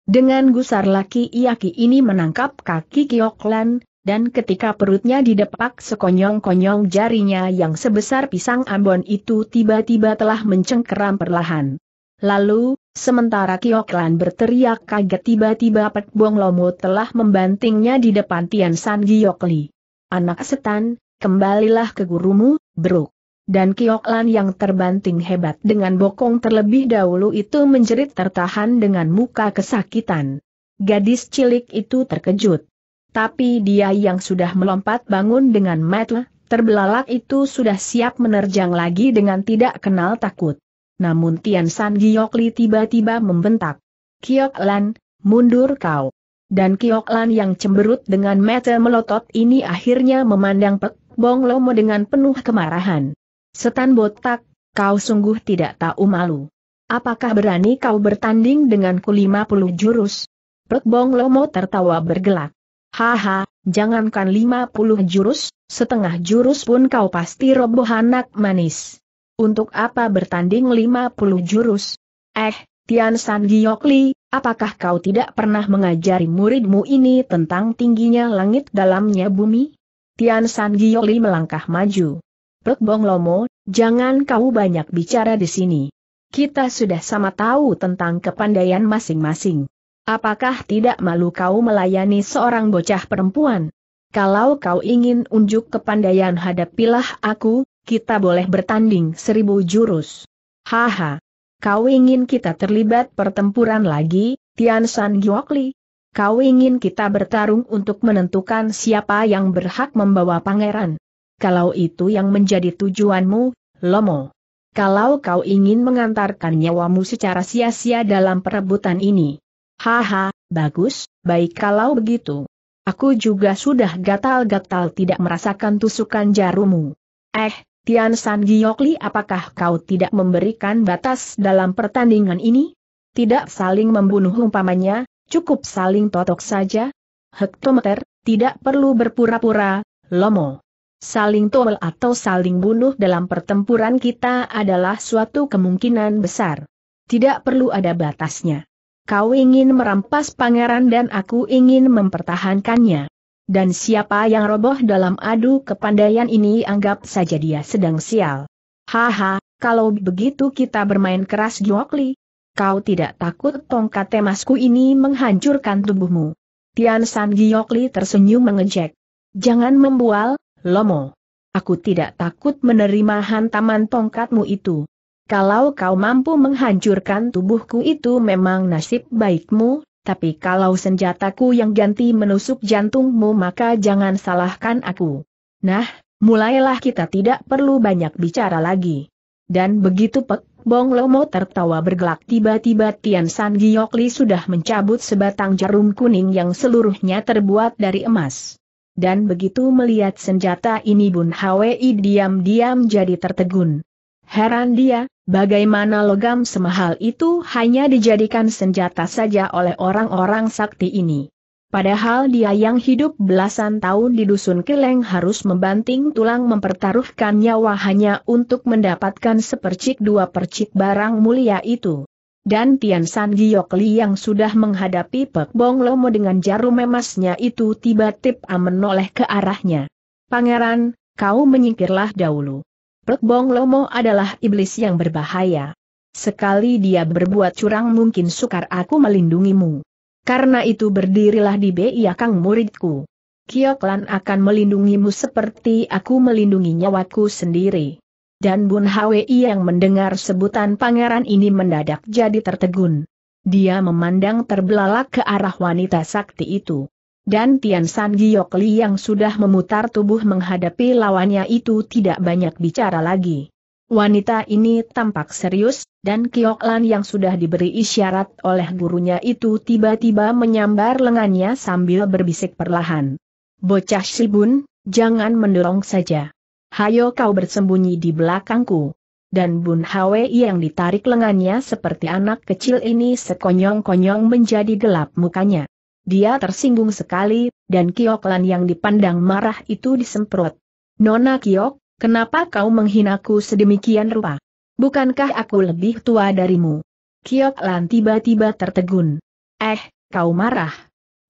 Dengan gusar laki iaki ini menangkap kaki Kiok Lan, dan ketika perutnya didepak sekonyong-konyong jarinya yang sebesar pisang ambon itu tiba-tiba telah mencengkeram perlahan. Lalu, sementara Kioklan berteriak kaget tiba-tiba Pek Bong Lomo telah membantingnya di depan Tian San Giokli. Anak setan, kembalilah ke gurumu, bro. Dan Kioklan yang terbanting hebat dengan bokong terlebih dahulu itu menjerit tertahan dengan muka kesakitan. Gadis cilik itu terkejut. Tapi dia yang sudah melompat bangun dengan metel, terbelalak itu sudah siap menerjang lagi dengan tidak kenal takut. Namun Tian San Giokli tiba-tiba membentak. Kiok Lan, mundur kau. Dan Kiok Lan yang cemberut dengan mata melotot ini akhirnya memandang Pek Bong Lomo dengan penuh kemarahan. Setan botak, kau sungguh tidak tahu malu. Apakah berani kau bertanding dengan denganku 50 jurus? Pek Bong Lomo tertawa bergelak. Haha, jangankan lima puluh jurus, setengah jurus pun kau pasti roboh anak manis. Untuk apa bertanding lima puluh jurus? Eh, Tian San Giokli, apakah kau tidak pernah mengajari muridmu ini tentang tingginya langit dalamnya bumi? Tian San Giokli melangkah maju. Pek Bong Lomo, jangan kau banyak bicara di sini. Kita sudah sama tahu tentang kepandaian masing-masing. Apakah tidak malu kau melayani seorang bocah perempuan? Kalau kau ingin unjuk kepandaian hadapilah aku, kita boleh bertanding seribu jurus. Haha. Kau ingin kita terlibat pertempuran lagi, Tian San Giokli? Kau ingin kita bertarung untuk menentukan siapa yang berhak membawa pangeran? Kalau itu yang menjadi tujuanmu, Lomo. Kalau kau ingin mengantarkan nyawamu secara sia-sia dalam perebutan ini, Haha, bagus, baik kalau begitu. Aku juga sudah gatal-gatal tidak merasakan tusukan jarumu. Eh, Tian San Giokli apakah kau tidak memberikan batas dalam pertandingan ini? Tidak saling membunuh umpamanya, cukup saling totok saja? Hektometer, tidak perlu berpura-pura, lomo. Saling tol atau saling bunuh dalam pertempuran kita adalah suatu kemungkinan besar. Tidak perlu ada batasnya. Kau ingin merampas pangeran dan aku ingin mempertahankannya. Dan siapa yang roboh dalam adu kepandaian ini anggap saja dia sedang sial. Haha, kalau begitu kita bermain keras Giokli. Kau tidak takut tongkat temasku ini menghancurkan tubuhmu. Tian San Giokli tersenyum mengejek. Jangan membual, Lomo. Aku tidak takut menerima hantaman tongkatmu itu. Kalau kau mampu menghancurkan tubuhku itu memang nasib baikmu, tapi kalau senjataku yang ganti menusuk jantungmu maka jangan salahkan aku. Nah, mulailah kita tidak perlu banyak bicara lagi. Dan begitu Pek Bong Lomo tertawa bergelak tiba-tiba Tian San Giokli sudah mencabut sebatang jarum kuning yang seluruhnya terbuat dari emas. Dan begitu melihat senjata ini Bun Hwi diam-diam jadi tertegun. Heran dia, bagaimana logam semahal itu hanya dijadikan senjata saja oleh orang-orang sakti ini. Padahal dia yang hidup belasan tahun di dusun Keleng harus membanting tulang mempertaruhkan nyawa hanya untuk mendapatkan sepercik dua percik barang mulia itu. Dan Tian San Giokli yang sudah menghadapi Pek Bong Lomo dengan jarum emasnya itu tiba-tiba menoleh ke arahnya. Pangeran, kau menyingkirlah dahulu. Plek Bong Lomo adalah iblis yang berbahaya. Sekali dia berbuat curang mungkin sukar aku melindungimu. Karena itu berdirilah di Beia Kang muridku. Kioklan akan melindungimu seperti aku melindungi nyawaku sendiri. Dan Bun Hwi yang mendengar sebutan pangeran ini mendadak jadi tertegun. Dia memandang terbelalak ke arah wanita sakti itu. Dan Tian San Giok Li yang sudah memutar tubuh menghadapi lawannya itu tidak banyak bicara lagi. Wanita ini tampak serius, dan Kiok Lan yang sudah diberi isyarat oleh gurunya itu tiba-tiba menyambar lengannya sambil berbisik perlahan. Bocah Sibun, jangan mendorong saja. Hayo kau bersembunyi di belakangku. Dan Bun Hwe yang ditarik lengannya seperti anak kecil ini sekonyong-konyong menjadi gelap mukanya. Dia tersinggung sekali, dan Kioklan yang dipandang marah itu disemprot. Nona Kiok, kenapa kau menghinaku sedemikian rupa? Bukankah aku lebih tua darimu? Kioklan tiba-tiba tertegun. Eh, kau marah.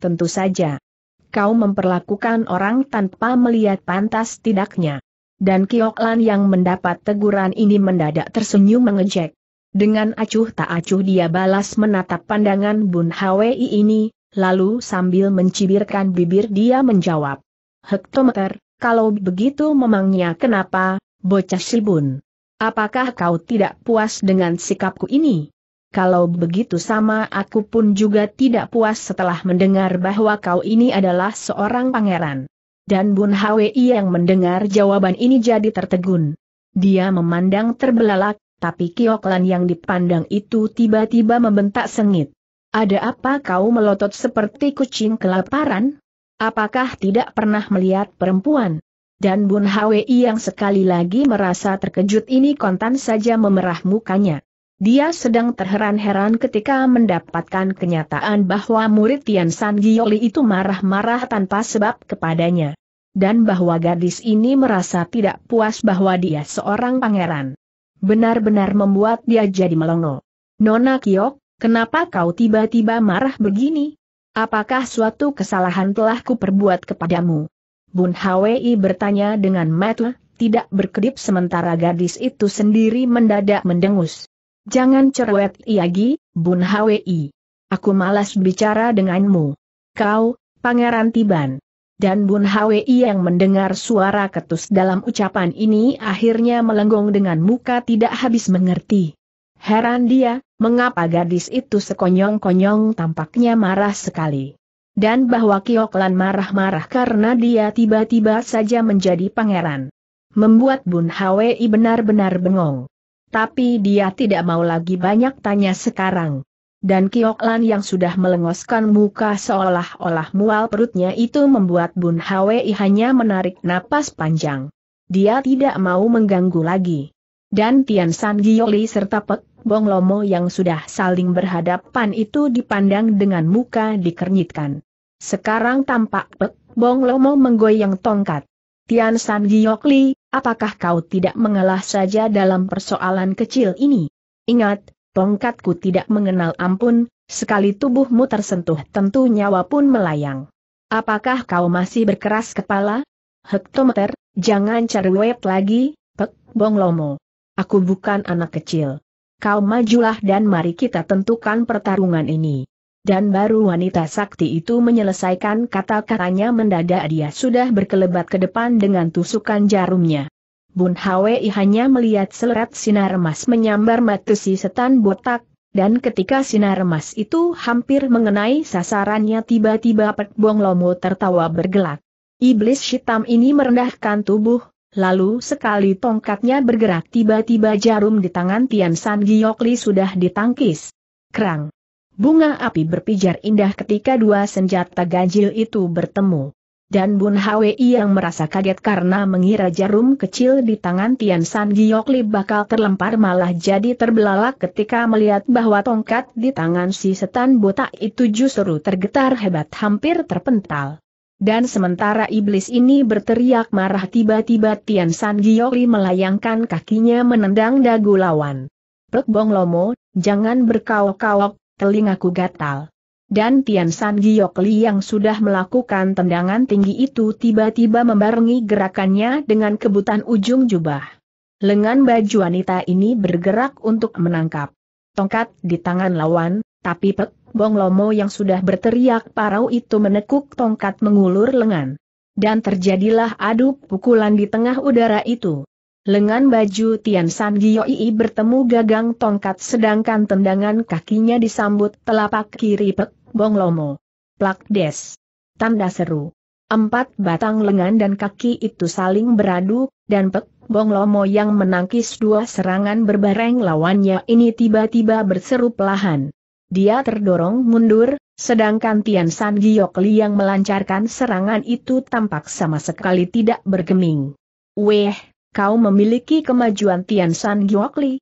Tentu saja. Kau memperlakukan orang tanpa melihat pantas tidaknya. Dan Kioklan yang mendapat teguran ini mendadak tersenyum mengejek. Dengan acuh tak acuh dia balas menatap pandangan Bun Hwi ini, lalu sambil mencibirkan bibir dia menjawab. Hektometer, kalau begitu memangnya kenapa, bocah Sibun? Apakah kau tidak puas dengan sikapku ini? Kalau begitu sama aku pun juga tidak puas setelah mendengar bahwa kau ini adalah seorang pangeran. Dan Bun Hwi yang mendengar jawaban ini jadi tertegun. Dia memandang terbelalak, tapi Kioklan yang dipandang itu tiba-tiba membentak sengit. Ada apa kau melotot seperti kucing kelaparan? Apakah tidak pernah melihat perempuan? Dan Bun Hwi yang sekali lagi merasa terkejut ini kontan saja memerah mukanya. Dia sedang terheran-heran ketika mendapatkan kenyataan bahwa murid Tian San Giyoli itu marah-marah tanpa sebab kepadanya. Dan bahwa gadis ini merasa tidak puas bahwa dia seorang pangeran. Benar-benar membuat dia jadi melongo. Nona Kiok, Kenapa kau tiba-tiba marah begini? Apakah suatu kesalahan telah kuperbuat kepadamu? Bun Hwi bertanya dengan mata, tidak berkedip sementara gadis itu sendiri mendadak mendengus. Jangan cerewet Iagi, Bun Hwi. Aku malas bicara denganmu. Kau, Pangeran Tiban. Dan Bun Hwi yang mendengar suara ketus dalam ucapan ini akhirnya melenggong dengan muka tidak habis mengerti. Heran dia, mengapa gadis itu sekonyong-konyong tampaknya marah sekali. Dan bahwa Kioklan marah-marah karena dia tiba-tiba saja menjadi pangeran. Membuat Bun Hwi benar-benar bengong. Tapi dia tidak mau lagi banyak tanya sekarang. Dan Kioklan yang sudah melengoskan muka seolah-olah mual perutnya itu membuat Bun Hwi hanya menarik napas panjang. Dia tidak mau mengganggu lagi. Dan Tian San Gioli serta Pek Bong Lomo yang sudah saling berhadapan itu dipandang dengan muka dikernyitkan. Sekarang tampak pek, Bong Lomo menggoyang tongkat. Tian San Giok apakah kau tidak mengalah saja dalam persoalan kecil ini? Ingat, tongkatku tidak mengenal ampun, sekali tubuhmu tersentuh tentu nyawa pun melayang. Apakah kau masih berkeras kepala? Hektometer, jangan cari cerewet lagi, pek, Bong Lomo. Aku bukan anak kecil kau majulah dan mari kita tentukan pertarungan ini. Dan baru wanita sakti itu menyelesaikan kata-katanya mendadak dia sudah berkelebat ke depan dengan tusukan jarumnya. Bun Hwi hanya melihat selerat sinar emas menyambar mata si setan botak, dan ketika sinar emas itu hampir mengenai sasarannya tiba-tiba Pek Bong Lomo tertawa bergelak. Iblis hitam ini merendahkan tubuh, Lalu sekali tongkatnya bergerak tiba-tiba jarum di tangan Tian San Giokli sudah ditangkis. Kerang. Bunga api berpijar indah ketika dua senjata ganjil itu bertemu. Dan Bun Hwi yang merasa kaget karena mengira jarum kecil di tangan Tian San Giokli bakal terlempar malah jadi terbelalak ketika melihat bahwa tongkat di tangan si setan botak itu justru tergetar hebat hampir terpental. Dan sementara iblis ini berteriak marah tiba-tiba Tian San Gioli melayangkan kakinya menendang dagu lawan. Pek Bong Lomo, jangan berkaok-kaok, telingaku gatal. Dan Tian San Giokli yang sudah melakukan tendangan tinggi itu tiba-tiba membarengi gerakannya dengan kebutan ujung jubah. Lengan baju wanita ini bergerak untuk menangkap tongkat di tangan lawan, tapi Pek Bong Lomo yang sudah berteriak parau itu menekuk tongkat mengulur lengan. Dan terjadilah adu pukulan di tengah udara itu. Lengan baju Tian San Gioi bertemu gagang tongkat sedangkan tendangan kakinya disambut telapak kiri Pek Bong Lomo. Plak des. Tanda seru. Empat batang lengan dan kaki itu saling beradu, dan Pek Bong Lomo yang menangkis dua serangan berbareng lawannya ini tiba-tiba berseru pelahan dia terdorong mundur, sedangkan Tian San Giok yang melancarkan serangan itu tampak sama sekali tidak bergeming. Weh, kau memiliki kemajuan Tian San Giok Li?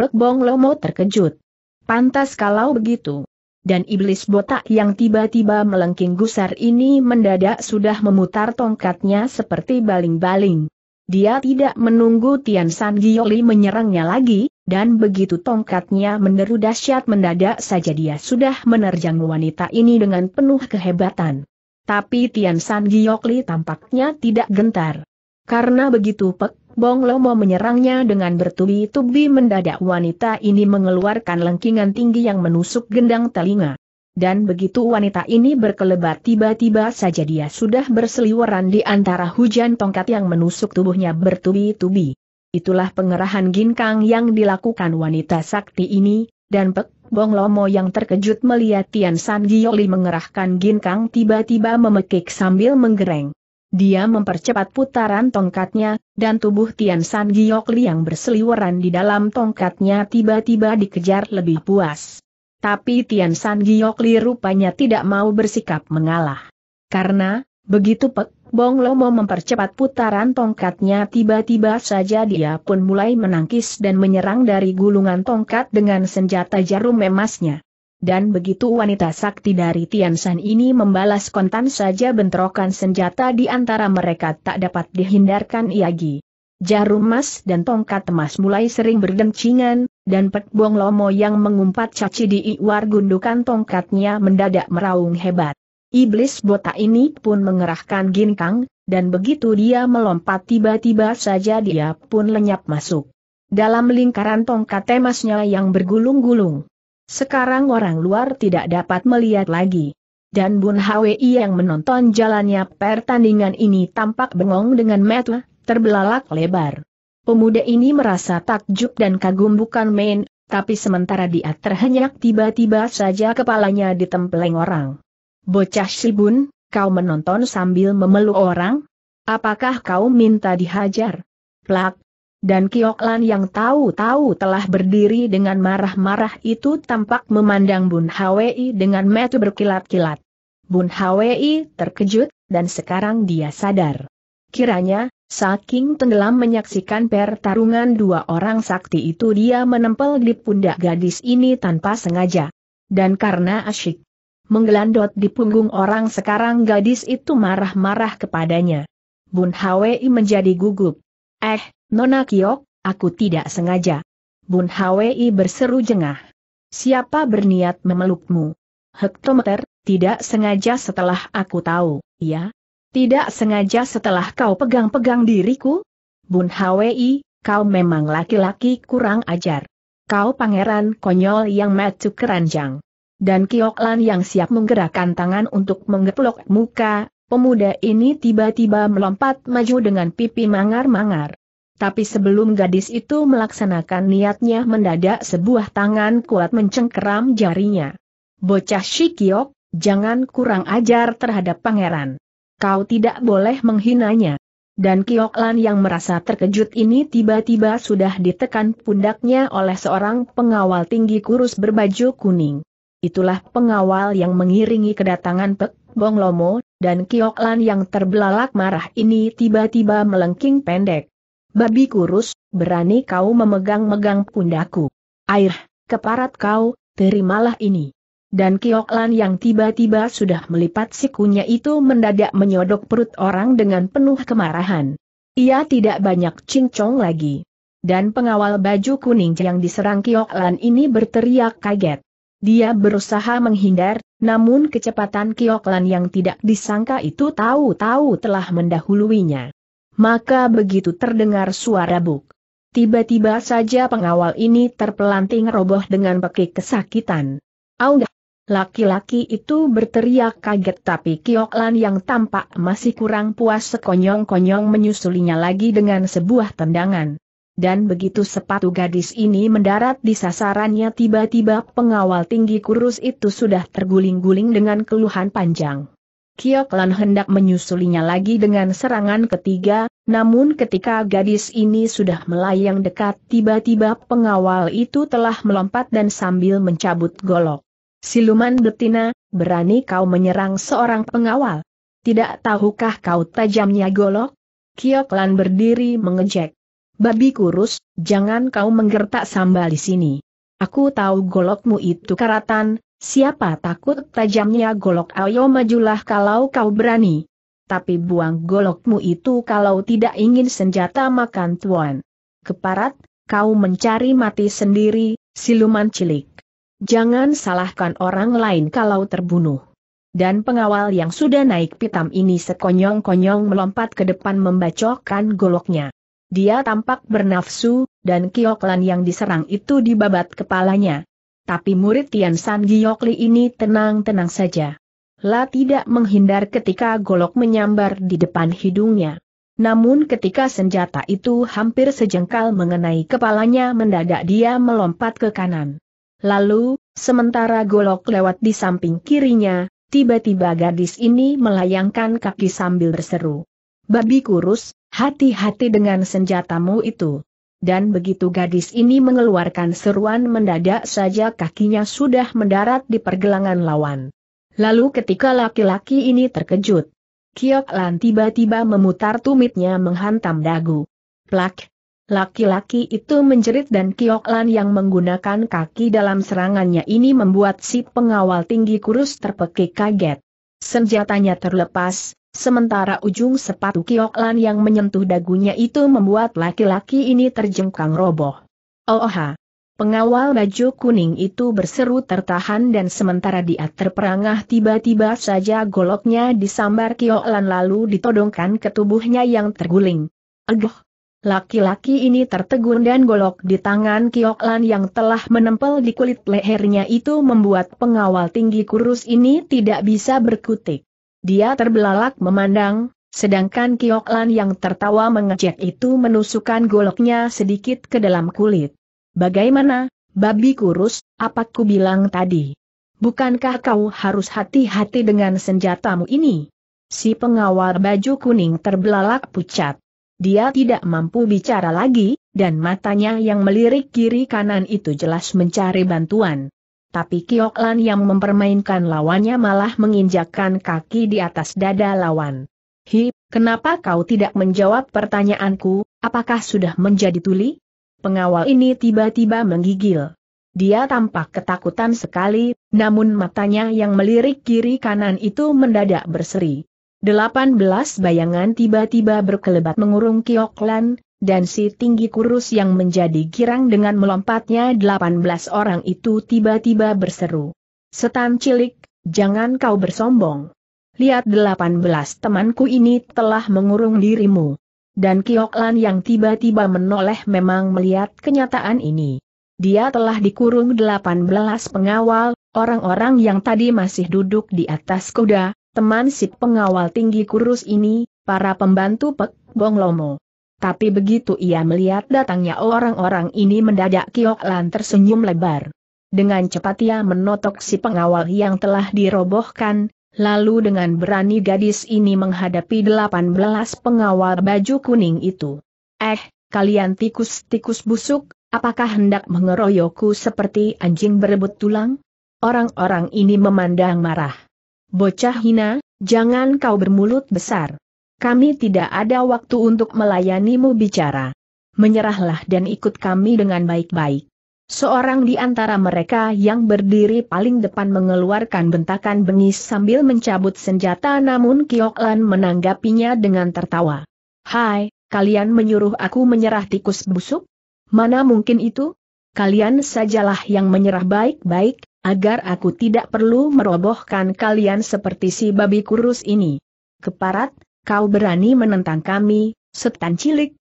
Bong Lomo terkejut. Pantas kalau begitu. Dan iblis botak yang tiba-tiba melengking gusar ini mendadak sudah memutar tongkatnya seperti baling-baling. Dia tidak menunggu Tian San Gioli menyerangnya lagi, dan begitu tongkatnya menderu dahsyat mendadak saja dia sudah menerjang wanita ini dengan penuh kehebatan. Tapi Tian San Giokli tampaknya tidak gentar. Karena begitu Pek Bong Lomo menyerangnya dengan bertubi-tubi mendadak wanita ini mengeluarkan lengkingan tinggi yang menusuk gendang telinga dan begitu wanita ini berkelebat tiba-tiba saja dia sudah berseliweran di antara hujan tongkat yang menusuk tubuhnya bertubi-tubi. Itulah pengerahan ginkang yang dilakukan wanita sakti ini, dan Pek Bong Lomo yang terkejut melihat Tian San Giyoli mengerahkan ginkang tiba-tiba memekik sambil menggereng. Dia mempercepat putaran tongkatnya, dan tubuh Tian San Giokli yang berseliweran di dalam tongkatnya tiba-tiba dikejar lebih puas. Tapi Tian San Giokli rupanya tidak mau bersikap mengalah. Karena, begitu Pek Bong Lomo mempercepat putaran tongkatnya tiba-tiba saja dia pun mulai menangkis dan menyerang dari gulungan tongkat dengan senjata jarum emasnya. Dan begitu wanita sakti dari Tian San ini membalas kontan saja bentrokan senjata di antara mereka tak dapat dihindarkan Iagi. Jarum emas dan tongkat emas mulai sering berdencingan, dan Pek Bong Lomo yang mengumpat caci di iwar gundukan tongkatnya mendadak meraung hebat. Iblis botak ini pun mengerahkan ginkang, dan begitu dia melompat tiba-tiba saja dia pun lenyap masuk. Dalam lingkaran tongkat emasnya yang bergulung-gulung. Sekarang orang luar tidak dapat melihat lagi. Dan Bun Hwi yang menonton jalannya pertandingan ini tampak bengong dengan metu, terbelalak lebar. Pemuda ini merasa takjub dan kagum bukan main, tapi sementara dia terhenyak tiba-tiba saja kepalanya ditempeleng orang. Bocah Sibun, kau menonton sambil memeluk orang? Apakah kau minta dihajar? Plak! Dan Kioklan yang tahu-tahu telah berdiri dengan marah-marah itu tampak memandang Bun Hwi dengan metu berkilat-kilat. Bun Hwi terkejut, dan sekarang dia sadar. Kiranya, saking tenggelam menyaksikan pertarungan dua orang sakti itu dia menempel di pundak gadis ini tanpa sengaja. Dan karena asyik menggelandot di punggung orang sekarang gadis itu marah-marah kepadanya. Bun Hwi menjadi gugup. Eh, Nona Kiok, aku tidak sengaja. Bun Hwi berseru jengah. Siapa berniat memelukmu? Hektometer, tidak sengaja setelah aku tahu, ya, tidak sengaja setelah kau pegang-pegang diriku? Bun Hwi, kau memang laki-laki kurang ajar. Kau pangeran konyol yang macu keranjang. Dan Kioklan yang siap menggerakkan tangan untuk menggeplok muka, pemuda ini tiba-tiba melompat maju dengan pipi mangar-mangar. Tapi sebelum gadis itu melaksanakan niatnya mendadak sebuah tangan kuat mencengkeram jarinya. Bocah Shikiok, jangan kurang ajar terhadap pangeran. Kau tidak boleh menghinanya. Dan Kioklan yang merasa terkejut ini tiba-tiba sudah ditekan pundaknya oleh seorang pengawal tinggi kurus berbaju kuning. Itulah pengawal yang mengiringi kedatangan Pek Bong Lomo, dan Kioklan yang terbelalak marah ini tiba-tiba melengking pendek. Babi kurus, berani kau memegang-megang pundaku. Air, keparat kau, terimalah ini. Dan Kioklan yang tiba-tiba sudah melipat sikunya itu mendadak menyodok perut orang dengan penuh kemarahan. Ia tidak banyak cincong lagi. Dan pengawal baju kuning yang diserang Kioklan ini berteriak kaget. Dia berusaha menghindar, namun kecepatan Kioklan yang tidak disangka itu tahu-tahu telah mendahuluinya. Maka begitu terdengar suara buk. Tiba-tiba saja pengawal ini terpelanting roboh dengan pekik kesakitan. Audah! Laki-laki itu berteriak kaget tapi Lan yang tampak masih kurang puas sekonyong-konyong menyusulinya lagi dengan sebuah tendangan. Dan begitu sepatu gadis ini mendarat di sasarannya tiba-tiba pengawal tinggi kurus itu sudah terguling-guling dengan keluhan panjang. Lan hendak menyusulinya lagi dengan serangan ketiga, namun ketika gadis ini sudah melayang dekat tiba-tiba pengawal itu telah melompat dan sambil mencabut golok. Siluman betina, berani kau menyerang seorang pengawal? Tidak tahukah kau tajamnya golok? Kioklan berdiri mengejek. Babi kurus, jangan kau menggertak sambal di sini. Aku tahu golokmu itu karatan, siapa takut tajamnya golok ayo majulah kalau kau berani. Tapi buang golokmu itu kalau tidak ingin senjata makan tuan. Keparat, kau mencari mati sendiri, siluman cilik. Jangan salahkan orang lain kalau terbunuh. Dan pengawal yang sudah naik pitam ini sekonyong-konyong melompat ke depan membacokkan goloknya. Dia tampak bernafsu, dan Kioklan yang diserang itu dibabat kepalanya. Tapi murid Tian San Giokli ini tenang-tenang saja. La tidak menghindar ketika golok menyambar di depan hidungnya. Namun ketika senjata itu hampir sejengkal mengenai kepalanya mendadak dia melompat ke kanan. Lalu, sementara golok lewat di samping kirinya, tiba-tiba gadis ini melayangkan kaki sambil berseru. Babi kurus, hati-hati dengan senjatamu itu. Dan begitu gadis ini mengeluarkan seruan mendadak saja kakinya sudah mendarat di pergelangan lawan. Lalu ketika laki-laki ini terkejut, Kiok Lan tiba-tiba memutar tumitnya menghantam dagu. Plak, Laki-laki itu menjerit dan Kioklan yang menggunakan kaki dalam serangannya ini membuat si pengawal tinggi kurus terpekik kaget. Senjatanya terlepas, sementara ujung sepatu Kioklan yang menyentuh dagunya itu membuat laki-laki ini terjengkang roboh. Oh, Pengawal baju kuning itu berseru tertahan dan sementara dia terperangah tiba-tiba saja goloknya disambar Kioklan lalu ditodongkan ke tubuhnya yang terguling. Agoh! Laki-laki ini tertegun dan golok di tangan Kioklan yang telah menempel di kulit lehernya itu membuat pengawal tinggi kurus ini tidak bisa berkutik. Dia terbelalak memandang, sedangkan Kioklan yang tertawa mengejek itu menusukkan goloknya sedikit ke dalam kulit. Bagaimana, babi kurus, apa ku bilang tadi? Bukankah kau harus hati-hati dengan senjatamu ini? Si pengawal baju kuning terbelalak pucat. Dia tidak mampu bicara lagi, dan matanya yang melirik kiri kanan itu jelas mencari bantuan. Tapi Kioklan yang mempermainkan lawannya malah menginjakkan kaki di atas dada lawan. Hi, kenapa kau tidak menjawab pertanyaanku, apakah sudah menjadi tuli? Pengawal ini tiba-tiba menggigil. Dia tampak ketakutan sekali, namun matanya yang melirik kiri kanan itu mendadak berseri. 18 bayangan tiba-tiba berkelebat mengurung Kioklan, dan si tinggi kurus yang menjadi girang dengan melompatnya 18 orang itu tiba-tiba berseru. Setan cilik, jangan kau bersombong. Lihat 18 temanku ini telah mengurung dirimu. Dan Kioklan yang tiba-tiba menoleh memang melihat kenyataan ini. Dia telah dikurung delapan belas pengawal, orang-orang yang tadi masih duduk di atas kuda, teman si pengawal tinggi kurus ini, para pembantu Pek Bong Lomo. Tapi begitu ia melihat datangnya orang-orang ini mendadak Kiok Lan tersenyum lebar. Dengan cepat ia menotok si pengawal yang telah dirobohkan, lalu dengan berani gadis ini menghadapi 18 pengawal baju kuning itu. Eh, kalian tikus-tikus busuk, apakah hendak mengeroyokku seperti anjing berebut tulang? Orang-orang ini memandang marah. Bocah hina, jangan kau bermulut besar. Kami tidak ada waktu untuk melayanimu bicara. Menyerahlah dan ikut kami dengan baik-baik. Seorang di antara mereka yang berdiri paling depan mengeluarkan bentakan bengis sambil mencabut senjata namun Kioklan menanggapinya dengan tertawa. Hai, kalian menyuruh aku menyerah tikus busuk? Mana mungkin itu? Kalian sajalah yang menyerah baik-baik, agar aku tidak perlu merobohkan kalian seperti si babi kurus ini. Keparat, kau berani menentang kami, setan cilik.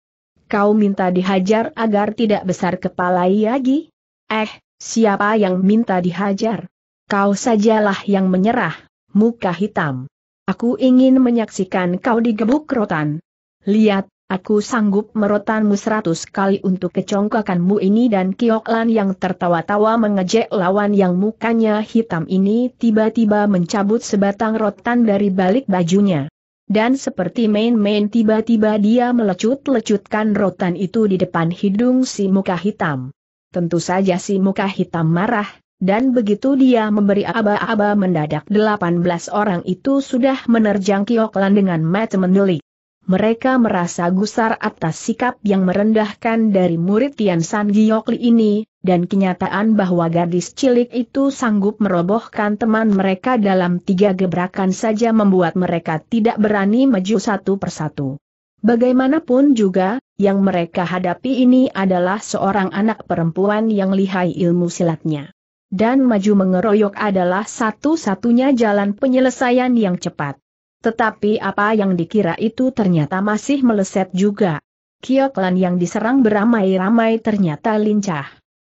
Kau minta dihajar agar tidak besar kepala lagi? Eh, siapa yang minta dihajar? Kau sajalah yang menyerah, muka hitam. Aku ingin menyaksikan kau digebuk rotan. Lihat, Aku sanggup merotanmu seratus kali untuk kecongkakanmu ini dan Kioklan yang tertawa-tawa mengejek lawan yang mukanya hitam ini tiba-tiba mencabut sebatang rotan dari balik bajunya. Dan seperti main-main tiba-tiba dia melecut-lecutkan rotan itu di depan hidung si muka hitam. Tentu saja si muka hitam marah, dan begitu dia memberi aba-aba mendadak 18 orang itu sudah menerjang Kioklan dengan mata mendelik mereka merasa gusar atas sikap yang merendahkan dari murid Tian San Giokli ini, dan kenyataan bahwa gadis cilik itu sanggup merobohkan teman mereka dalam tiga gebrakan saja membuat mereka tidak berani maju satu persatu. Bagaimanapun juga, yang mereka hadapi ini adalah seorang anak perempuan yang lihai ilmu silatnya. Dan maju mengeroyok adalah satu-satunya jalan penyelesaian yang cepat. Tetapi apa yang dikira itu ternyata masih meleset juga. Kioklan yang diserang beramai-ramai ternyata lincah.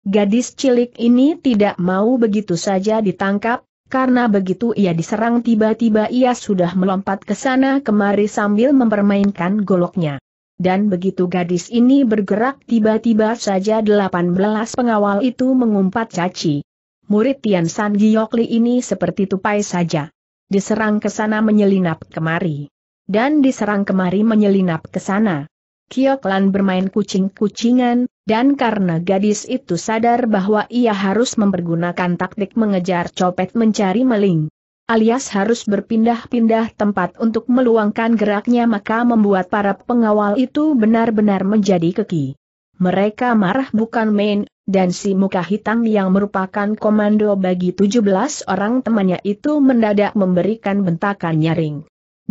Gadis cilik ini tidak mau begitu saja ditangkap, karena begitu ia diserang tiba-tiba ia sudah melompat ke sana kemari sambil mempermainkan goloknya. Dan begitu gadis ini bergerak tiba-tiba saja 18 pengawal itu mengumpat caci. Murid Tian San Giokli ini seperti tupai saja diserang ke sana menyelinap kemari. Dan diserang kemari menyelinap ke sana. Kioklan bermain kucing-kucingan, dan karena gadis itu sadar bahwa ia harus mempergunakan taktik mengejar copet mencari meling, alias harus berpindah-pindah tempat untuk meluangkan geraknya maka membuat para pengawal itu benar-benar menjadi keki. Mereka marah bukan main, dan si muka hitam yang merupakan komando bagi 17 orang temannya itu mendadak memberikan bentakan nyaring.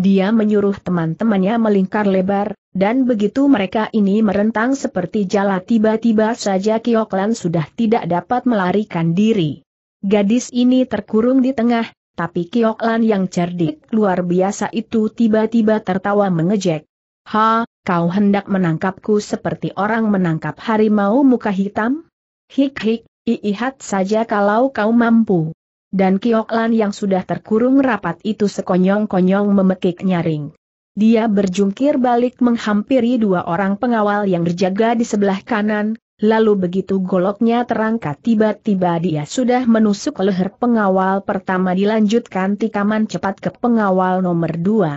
Dia menyuruh teman-temannya melingkar lebar, dan begitu mereka ini merentang seperti jala tiba-tiba saja Kioklan sudah tidak dapat melarikan diri. Gadis ini terkurung di tengah, tapi Kioklan yang cerdik luar biasa itu tiba-tiba tertawa mengejek. Ha, kau hendak menangkapku seperti orang menangkap harimau muka hitam? Hik-hik, iihat saja kalau kau mampu. Dan Kioklan yang sudah terkurung rapat itu sekonyong-konyong memekik nyaring. Dia berjungkir balik menghampiri dua orang pengawal yang berjaga di sebelah kanan, lalu begitu goloknya terangkat tiba-tiba dia sudah menusuk leher pengawal pertama dilanjutkan tikaman cepat ke pengawal nomor dua.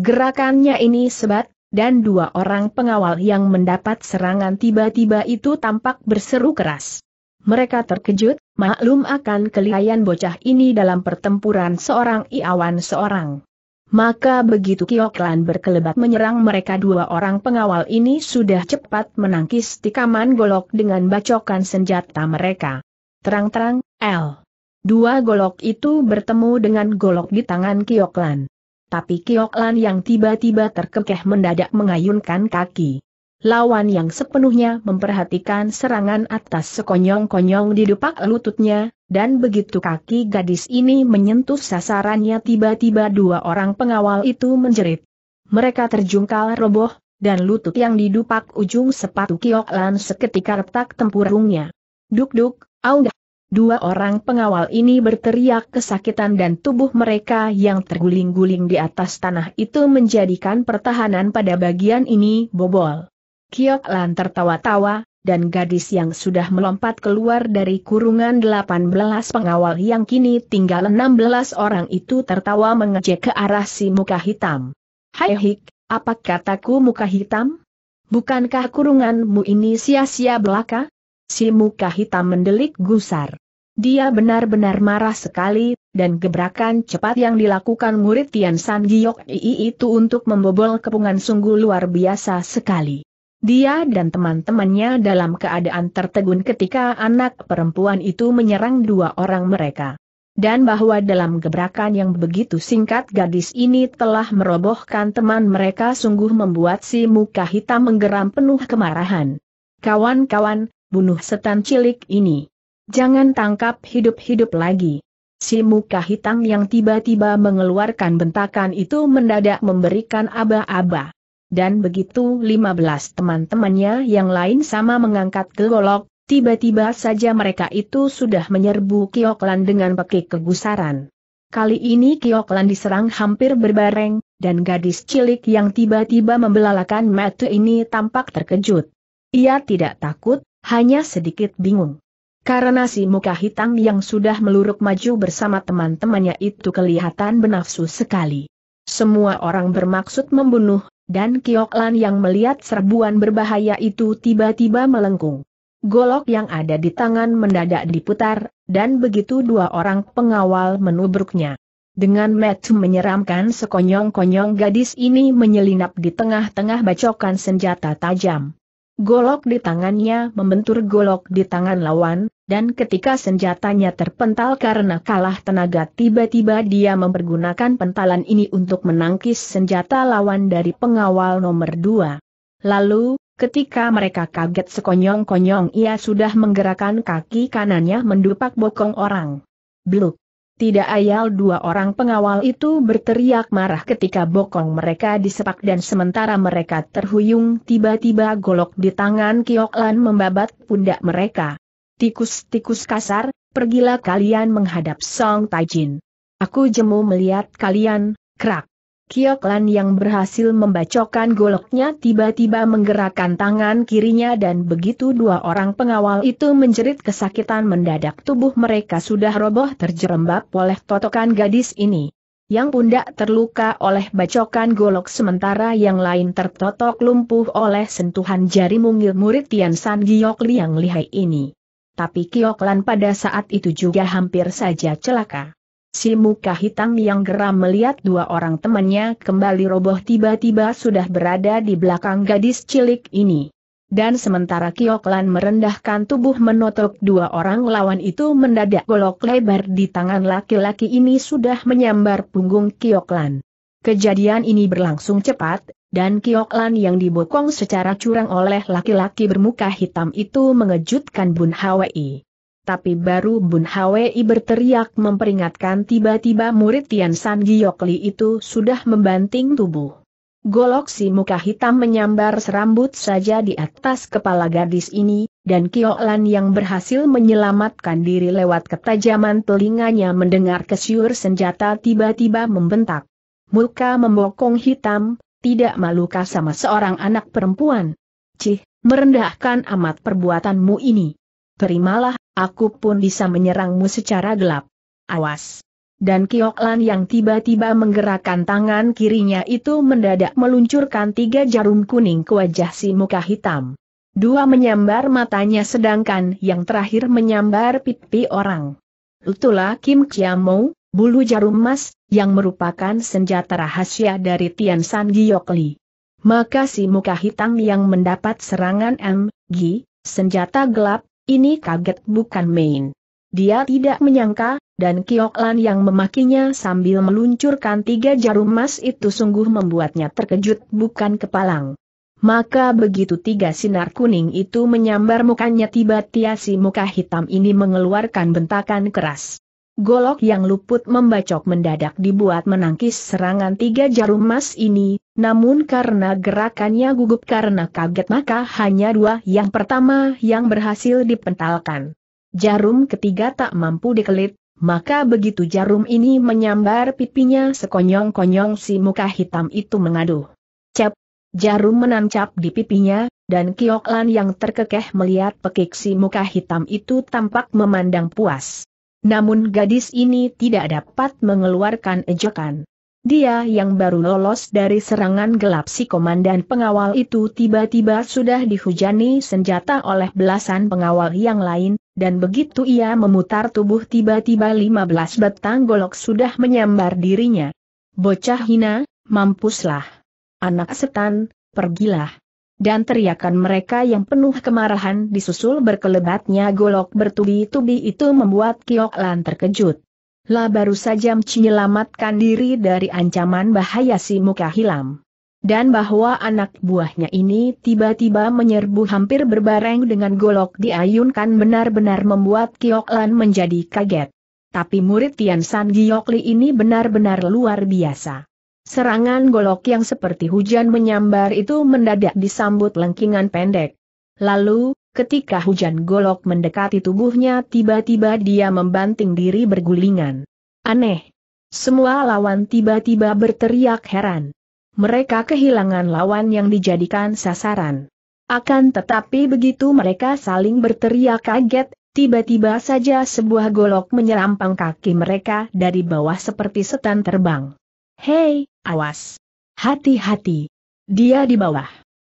Gerakannya ini sebat, dan dua orang pengawal yang mendapat serangan tiba-tiba itu tampak berseru keras. Mereka terkejut, maklum akan kelihayan bocah ini dalam pertempuran seorang iawan seorang. Maka begitu Kioklan berkelebat menyerang mereka dua orang pengawal ini sudah cepat menangkis tikaman golok dengan bacokan senjata mereka. Terang-terang, L. Dua golok itu bertemu dengan golok di tangan Kioklan tapi Kioklan yang tiba-tiba terkekeh mendadak mengayunkan kaki. Lawan yang sepenuhnya memperhatikan serangan atas sekonyong-konyong di dupak lututnya, dan begitu kaki gadis ini menyentuh sasarannya tiba-tiba dua orang pengawal itu menjerit. Mereka terjungkal roboh, dan lutut yang didupak ujung sepatu Kioklan seketika retak tempurungnya. Duk-duk, auh! Dua orang pengawal ini berteriak kesakitan dan tubuh mereka yang terguling-guling di atas tanah itu menjadikan pertahanan pada bagian ini bobol. Kiok Lan tertawa-tawa, dan gadis yang sudah melompat keluar dari kurungan 18 pengawal yang kini tinggal 16 orang itu tertawa mengejek ke arah si muka hitam. Hai hik, apa kataku muka hitam? Bukankah kurunganmu ini sia-sia belaka? si muka hitam mendelik gusar. Dia benar-benar marah sekali, dan gebrakan cepat yang dilakukan murid Tian San Giok Ii itu untuk membobol kepungan sungguh luar biasa sekali. Dia dan teman-temannya dalam keadaan tertegun ketika anak perempuan itu menyerang dua orang mereka. Dan bahwa dalam gebrakan yang begitu singkat gadis ini telah merobohkan teman mereka sungguh membuat si muka hitam menggeram penuh kemarahan. Kawan-kawan, bunuh setan cilik ini. Jangan tangkap hidup-hidup lagi. Si muka hitam yang tiba-tiba mengeluarkan bentakan itu mendadak memberikan aba-aba. Dan begitu 15 teman-temannya yang lain sama mengangkat golok, tiba-tiba saja mereka itu sudah menyerbu Kioklan dengan pekik kegusaran. Kali ini Kioklan diserang hampir berbareng, dan gadis cilik yang tiba-tiba membelalakan mata ini tampak terkejut. Ia tidak takut, hanya sedikit bingung. Karena si muka hitam yang sudah meluruk maju bersama teman-temannya itu kelihatan benafsu sekali. Semua orang bermaksud membunuh, dan Kioklan yang melihat serbuan berbahaya itu tiba-tiba melengkung. Golok yang ada di tangan mendadak diputar, dan begitu dua orang pengawal menubruknya. Dengan metu menyeramkan sekonyong-konyong gadis ini menyelinap di tengah-tengah bacokan senjata tajam. Golok di tangannya membentur golok di tangan lawan, dan ketika senjatanya terpental karena kalah tenaga tiba-tiba dia mempergunakan pentalan ini untuk menangkis senjata lawan dari pengawal nomor dua. Lalu, ketika mereka kaget sekonyong-konyong ia sudah menggerakkan kaki kanannya mendupak bokong orang. Bluk! Tidak ayal dua orang pengawal itu berteriak marah ketika bokong mereka disepak dan sementara mereka terhuyung tiba-tiba golok di tangan Kioklan membabat pundak mereka. Tikus-tikus kasar, pergilah kalian menghadap Song Taijin. Aku jemu melihat kalian, krak. Kioklan yang berhasil membacokan goloknya tiba-tiba menggerakkan tangan kirinya dan begitu dua orang pengawal itu menjerit kesakitan mendadak tubuh mereka sudah roboh terjerembab oleh totokan gadis ini. Yang pundak terluka oleh bacokan golok sementara yang lain tertotok lumpuh oleh sentuhan jari mungil murid Tian San Giok yang lihai ini. Tapi Kioklan pada saat itu juga hampir saja celaka. Si muka hitam yang geram melihat dua orang temannya kembali roboh tiba-tiba sudah berada di belakang gadis cilik ini. Dan sementara Kioklan merendahkan tubuh menotok dua orang lawan itu mendadak golok lebar di tangan laki-laki ini sudah menyambar punggung Kioklan. Kejadian ini berlangsung cepat, dan Kioklan yang dibokong secara curang oleh laki-laki bermuka hitam itu mengejutkan Bun Hwi. Tapi baru Bun Hwi berteriak memperingatkan tiba-tiba murid Tian San Giokli itu sudah membanting tubuh. Golok si muka hitam menyambar serambut saja di atas kepala gadis ini, dan Kiolan yang berhasil menyelamatkan diri lewat ketajaman telinganya mendengar kesiur senjata tiba-tiba membentak. Muka membokong hitam, tidak malukah sama seorang anak perempuan. Cih, merendahkan amat perbuatanmu ini. Terimalah aku pun bisa menyerangmu secara gelap. Awas! Dan Kioklan yang tiba-tiba menggerakkan tangan kirinya itu mendadak meluncurkan tiga jarum kuning ke wajah si muka hitam. Dua menyambar matanya sedangkan yang terakhir menyambar pipi orang. Itulah Kim Kiamo, bulu jarum emas, yang merupakan senjata rahasia dari Tian San Giyokli. Maka si muka hitam yang mendapat serangan M. Gi, senjata gelap, ini kaget bukan main. Dia tidak menyangka, dan Kioklan yang memakinya sambil meluncurkan tiga jarum emas itu sungguh membuatnya terkejut bukan kepalang. Maka begitu tiga sinar kuning itu menyambar mukanya tiba-tiba si muka hitam ini mengeluarkan bentakan keras. Golok yang luput membacok mendadak dibuat menangkis serangan tiga jarum emas ini, namun karena gerakannya gugup karena kaget maka hanya dua yang pertama yang berhasil dipentalkan. Jarum ketiga tak mampu dikelit, maka begitu jarum ini menyambar pipinya sekonyong-konyong si muka hitam itu mengaduh. Cep, jarum menancap di pipinya, dan Kioklan yang terkekeh melihat pekik si muka hitam itu tampak memandang puas. Namun gadis ini tidak dapat mengeluarkan ejekan. Dia yang baru lolos dari serangan gelap si komandan pengawal itu tiba-tiba sudah dihujani senjata oleh belasan pengawal yang lain, dan begitu ia memutar tubuh tiba-tiba 15 batang golok sudah menyambar dirinya. Bocah hina, mampuslah. Anak setan, pergilah dan teriakan mereka yang penuh kemarahan disusul berkelebatnya golok bertubi-tubi itu membuat Kiok Lan terkejut. La baru saja menyelamatkan diri dari ancaman bahaya si muka hilam. Dan bahwa anak buahnya ini tiba-tiba menyerbu hampir berbareng dengan golok diayunkan benar-benar membuat Kiok Lan menjadi kaget. Tapi murid Tian San Giok ini benar-benar luar biasa. Serangan golok yang seperti hujan menyambar itu mendadak disambut lengkingan pendek. Lalu, ketika hujan golok mendekati tubuhnya tiba-tiba dia membanting diri bergulingan. Aneh. Semua lawan tiba-tiba berteriak heran. Mereka kehilangan lawan yang dijadikan sasaran. Akan tetapi begitu mereka saling berteriak kaget, tiba-tiba saja sebuah golok menyerampang kaki mereka dari bawah seperti setan terbang. Hei, awas. Hati-hati. Dia di bawah.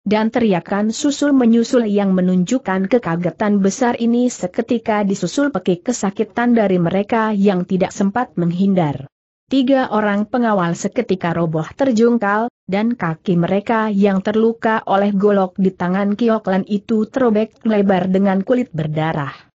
Dan teriakan susul menyusul yang menunjukkan kekagetan besar ini seketika disusul pekik kesakitan dari mereka yang tidak sempat menghindar. Tiga orang pengawal seketika roboh terjungkal, dan kaki mereka yang terluka oleh golok di tangan Kioklan itu terobek lebar dengan kulit berdarah.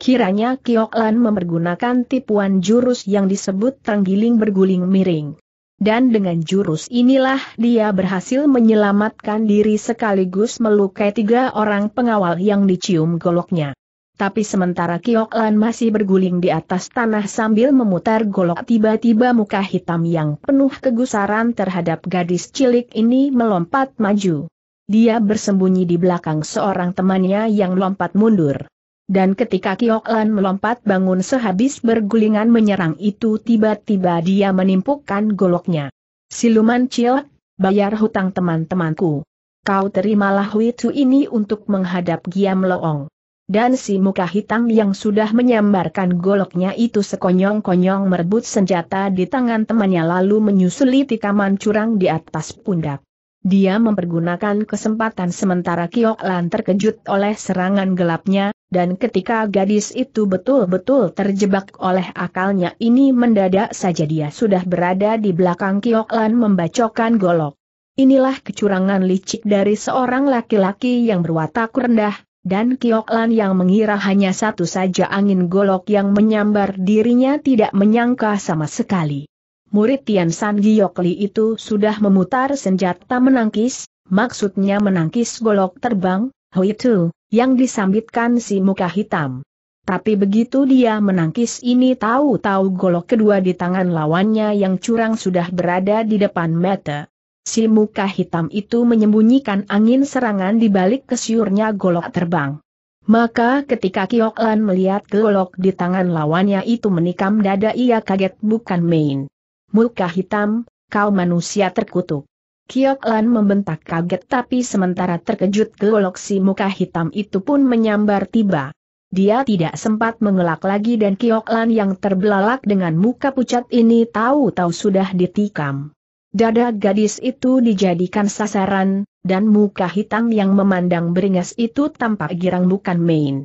Kiranya Kioklan mempergunakan tipuan jurus yang disebut terenggiling berguling miring. Dan dengan jurus inilah dia berhasil menyelamatkan diri sekaligus melukai tiga orang pengawal yang dicium goloknya. Tapi sementara Kiok Lan masih berguling di atas tanah sambil memutar golok tiba-tiba muka hitam yang penuh kegusaran terhadap gadis cilik ini melompat maju. Dia bersembunyi di belakang seorang temannya yang lompat mundur. Dan ketika Kiok Lan melompat bangun sehabis bergulingan menyerang itu tiba-tiba dia menimpukan goloknya. Siluman Ciok, bayar hutang teman-temanku. Kau terimalah Witu ini untuk menghadap Giam Loong. Dan si muka hitam yang sudah menyambarkan goloknya itu sekonyong-konyong merebut senjata di tangan temannya lalu menyusuli tikaman curang di atas pundak. Dia mempergunakan kesempatan sementara Kiok Lan terkejut oleh serangan gelapnya, dan ketika gadis itu betul-betul terjebak oleh akalnya ini mendadak saja dia sudah berada di belakang Kiok Lan membacokkan golok. Inilah kecurangan licik dari seorang laki-laki yang berwatak rendah, dan Kiok Lan yang mengira hanya satu saja angin golok yang menyambar dirinya tidak menyangka sama sekali murid Tian San Giokli itu sudah memutar senjata menangkis, maksudnya menangkis golok terbang, Tu, yang disambitkan si muka hitam. Tapi begitu dia menangkis ini tahu-tahu golok kedua di tangan lawannya yang curang sudah berada di depan mata. Si muka hitam itu menyembunyikan angin serangan di balik kesiurnya golok terbang. Maka ketika Kiok Lan melihat golok di tangan lawannya itu menikam dada ia kaget bukan main. Muka hitam, kau manusia terkutuk. Kiok Lan membentak kaget tapi sementara terkejut si muka hitam itu pun menyambar tiba. Dia tidak sempat mengelak lagi dan Kiok Lan yang terbelalak dengan muka pucat ini tahu-tahu sudah ditikam. Dada gadis itu dijadikan sasaran, dan muka hitam yang memandang beringas itu tampak girang bukan main.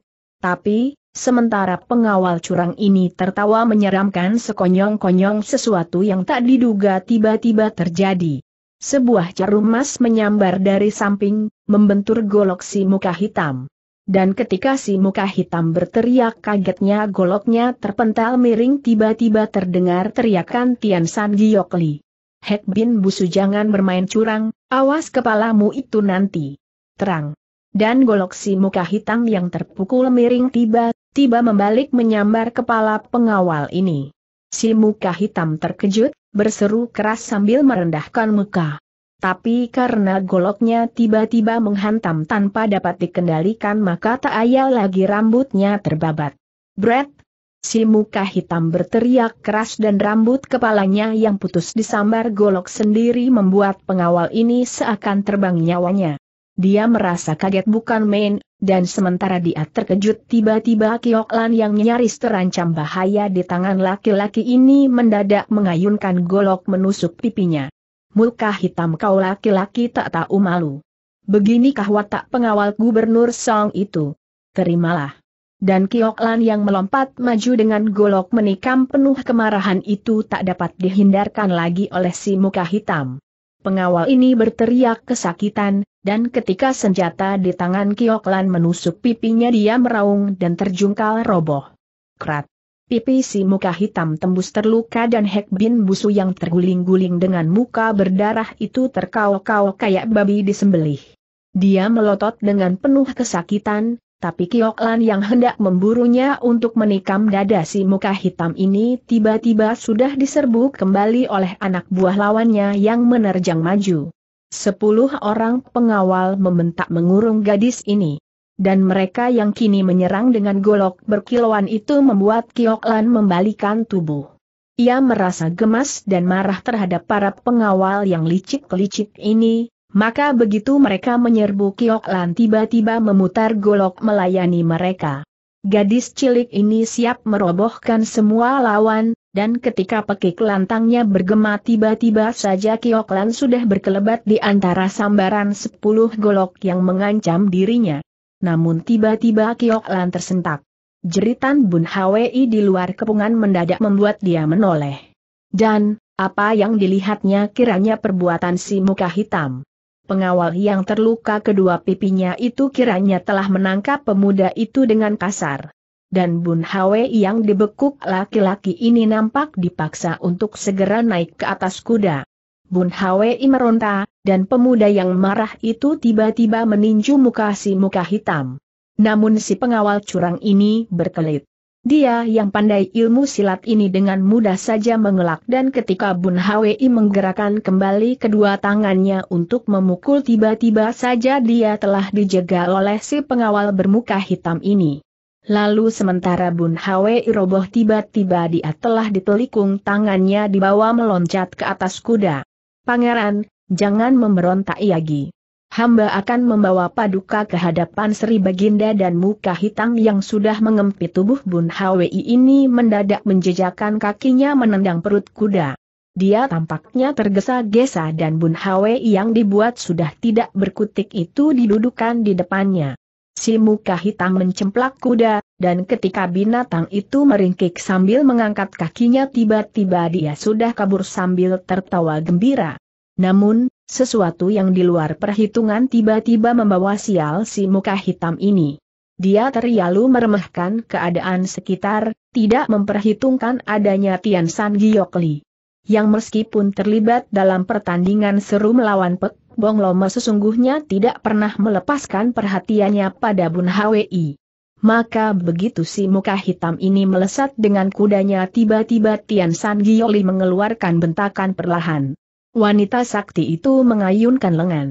Tapi, Sementara pengawal curang ini tertawa menyeramkan sekonyong-konyong sesuatu yang tak diduga tiba-tiba terjadi. Sebuah jarum emas menyambar dari samping, membentur golok si muka hitam. Dan ketika si muka hitam berteriak kagetnya goloknya terpental miring tiba-tiba terdengar teriakan Tian San Giokli. Hek Bin Busu jangan bermain curang, awas kepalamu itu nanti. Terang dan golok si muka hitam yang terpukul miring tiba tiba membalik menyambar kepala pengawal ini. Si muka hitam terkejut, berseru keras sambil merendahkan muka. Tapi karena goloknya tiba-tiba menghantam tanpa dapat dikendalikan maka tak ayal lagi rambutnya terbabat. Brett! Si muka hitam berteriak keras dan rambut kepalanya yang putus disambar golok sendiri membuat pengawal ini seakan terbang nyawanya. Dia merasa kaget bukan main, dan sementara dia terkejut tiba-tiba Kiok yang nyaris terancam bahaya di tangan laki-laki ini mendadak mengayunkan golok menusuk pipinya. Muka hitam kau laki-laki tak tahu malu. Beginikah watak pengawal gubernur Song itu? Terimalah. Dan Kiok yang melompat maju dengan golok menikam penuh kemarahan itu tak dapat dihindarkan lagi oleh si muka hitam. Pengawal ini berteriak kesakitan, dan ketika senjata di tangan Kioklan menusuk pipinya dia meraung dan terjungkal roboh. Krat. Pipi si muka hitam tembus terluka dan Hek Bin Busu yang terguling-guling dengan muka berdarah itu terkau-kau kayak babi disembelih. Dia melotot dengan penuh kesakitan, tapi Lan yang hendak memburunya untuk menikam dada si muka hitam ini tiba-tiba sudah diserbu kembali oleh anak buah lawannya yang menerjang maju. Sepuluh orang pengawal membentak mengurung gadis ini. Dan mereka yang kini menyerang dengan golok berkilauan itu membuat Lan membalikan tubuh. Ia merasa gemas dan marah terhadap para pengawal yang licik-licik ini, maka begitu mereka menyerbu Kiok tiba-tiba memutar golok melayani mereka. Gadis cilik ini siap merobohkan semua lawan, dan ketika pekik lantangnya bergema tiba-tiba saja Kiok sudah berkelebat di antara sambaran sepuluh golok yang mengancam dirinya. Namun tiba-tiba Kiok tersentak. Jeritan Bun Hwi di luar kepungan mendadak membuat dia menoleh. Dan, apa yang dilihatnya kiranya perbuatan si muka hitam pengawal yang terluka kedua pipinya itu kiranya telah menangkap pemuda itu dengan kasar. Dan Bun Hwe yang dibekuk laki-laki ini nampak dipaksa untuk segera naik ke atas kuda. Bun Hwe meronta, dan pemuda yang marah itu tiba-tiba meninju muka si muka hitam. Namun si pengawal curang ini berkelit. Dia yang pandai ilmu silat ini dengan mudah saja mengelak dan ketika Bun Hwi menggerakkan kembali kedua tangannya untuk memukul tiba-tiba saja dia telah dijaga oleh si pengawal bermuka hitam ini. Lalu sementara Bun Hwi roboh tiba-tiba dia telah ditelikung tangannya dibawa meloncat ke atas kuda. Pangeran, jangan memberontak lagi hamba akan membawa paduka ke hadapan Sri Baginda dan muka hitam yang sudah mengempit tubuh Bun Hwi ini mendadak menjejakan kakinya menendang perut kuda. Dia tampaknya tergesa-gesa dan Bun Hwi yang dibuat sudah tidak berkutik itu didudukan di depannya. Si muka hitam mencemplak kuda, dan ketika binatang itu meringkik sambil mengangkat kakinya tiba-tiba dia sudah kabur sambil tertawa gembira. Namun, sesuatu yang di luar perhitungan tiba-tiba membawa sial si muka hitam ini. Dia terlalu meremehkan keadaan sekitar, tidak memperhitungkan adanya Tian San Giokli. Yang meskipun terlibat dalam pertandingan seru melawan Pek Bong Loma sesungguhnya tidak pernah melepaskan perhatiannya pada Bun Hwi. Maka begitu si muka hitam ini melesat dengan kudanya tiba-tiba Tian San Giokli mengeluarkan bentakan perlahan. Wanita sakti itu mengayunkan lengan.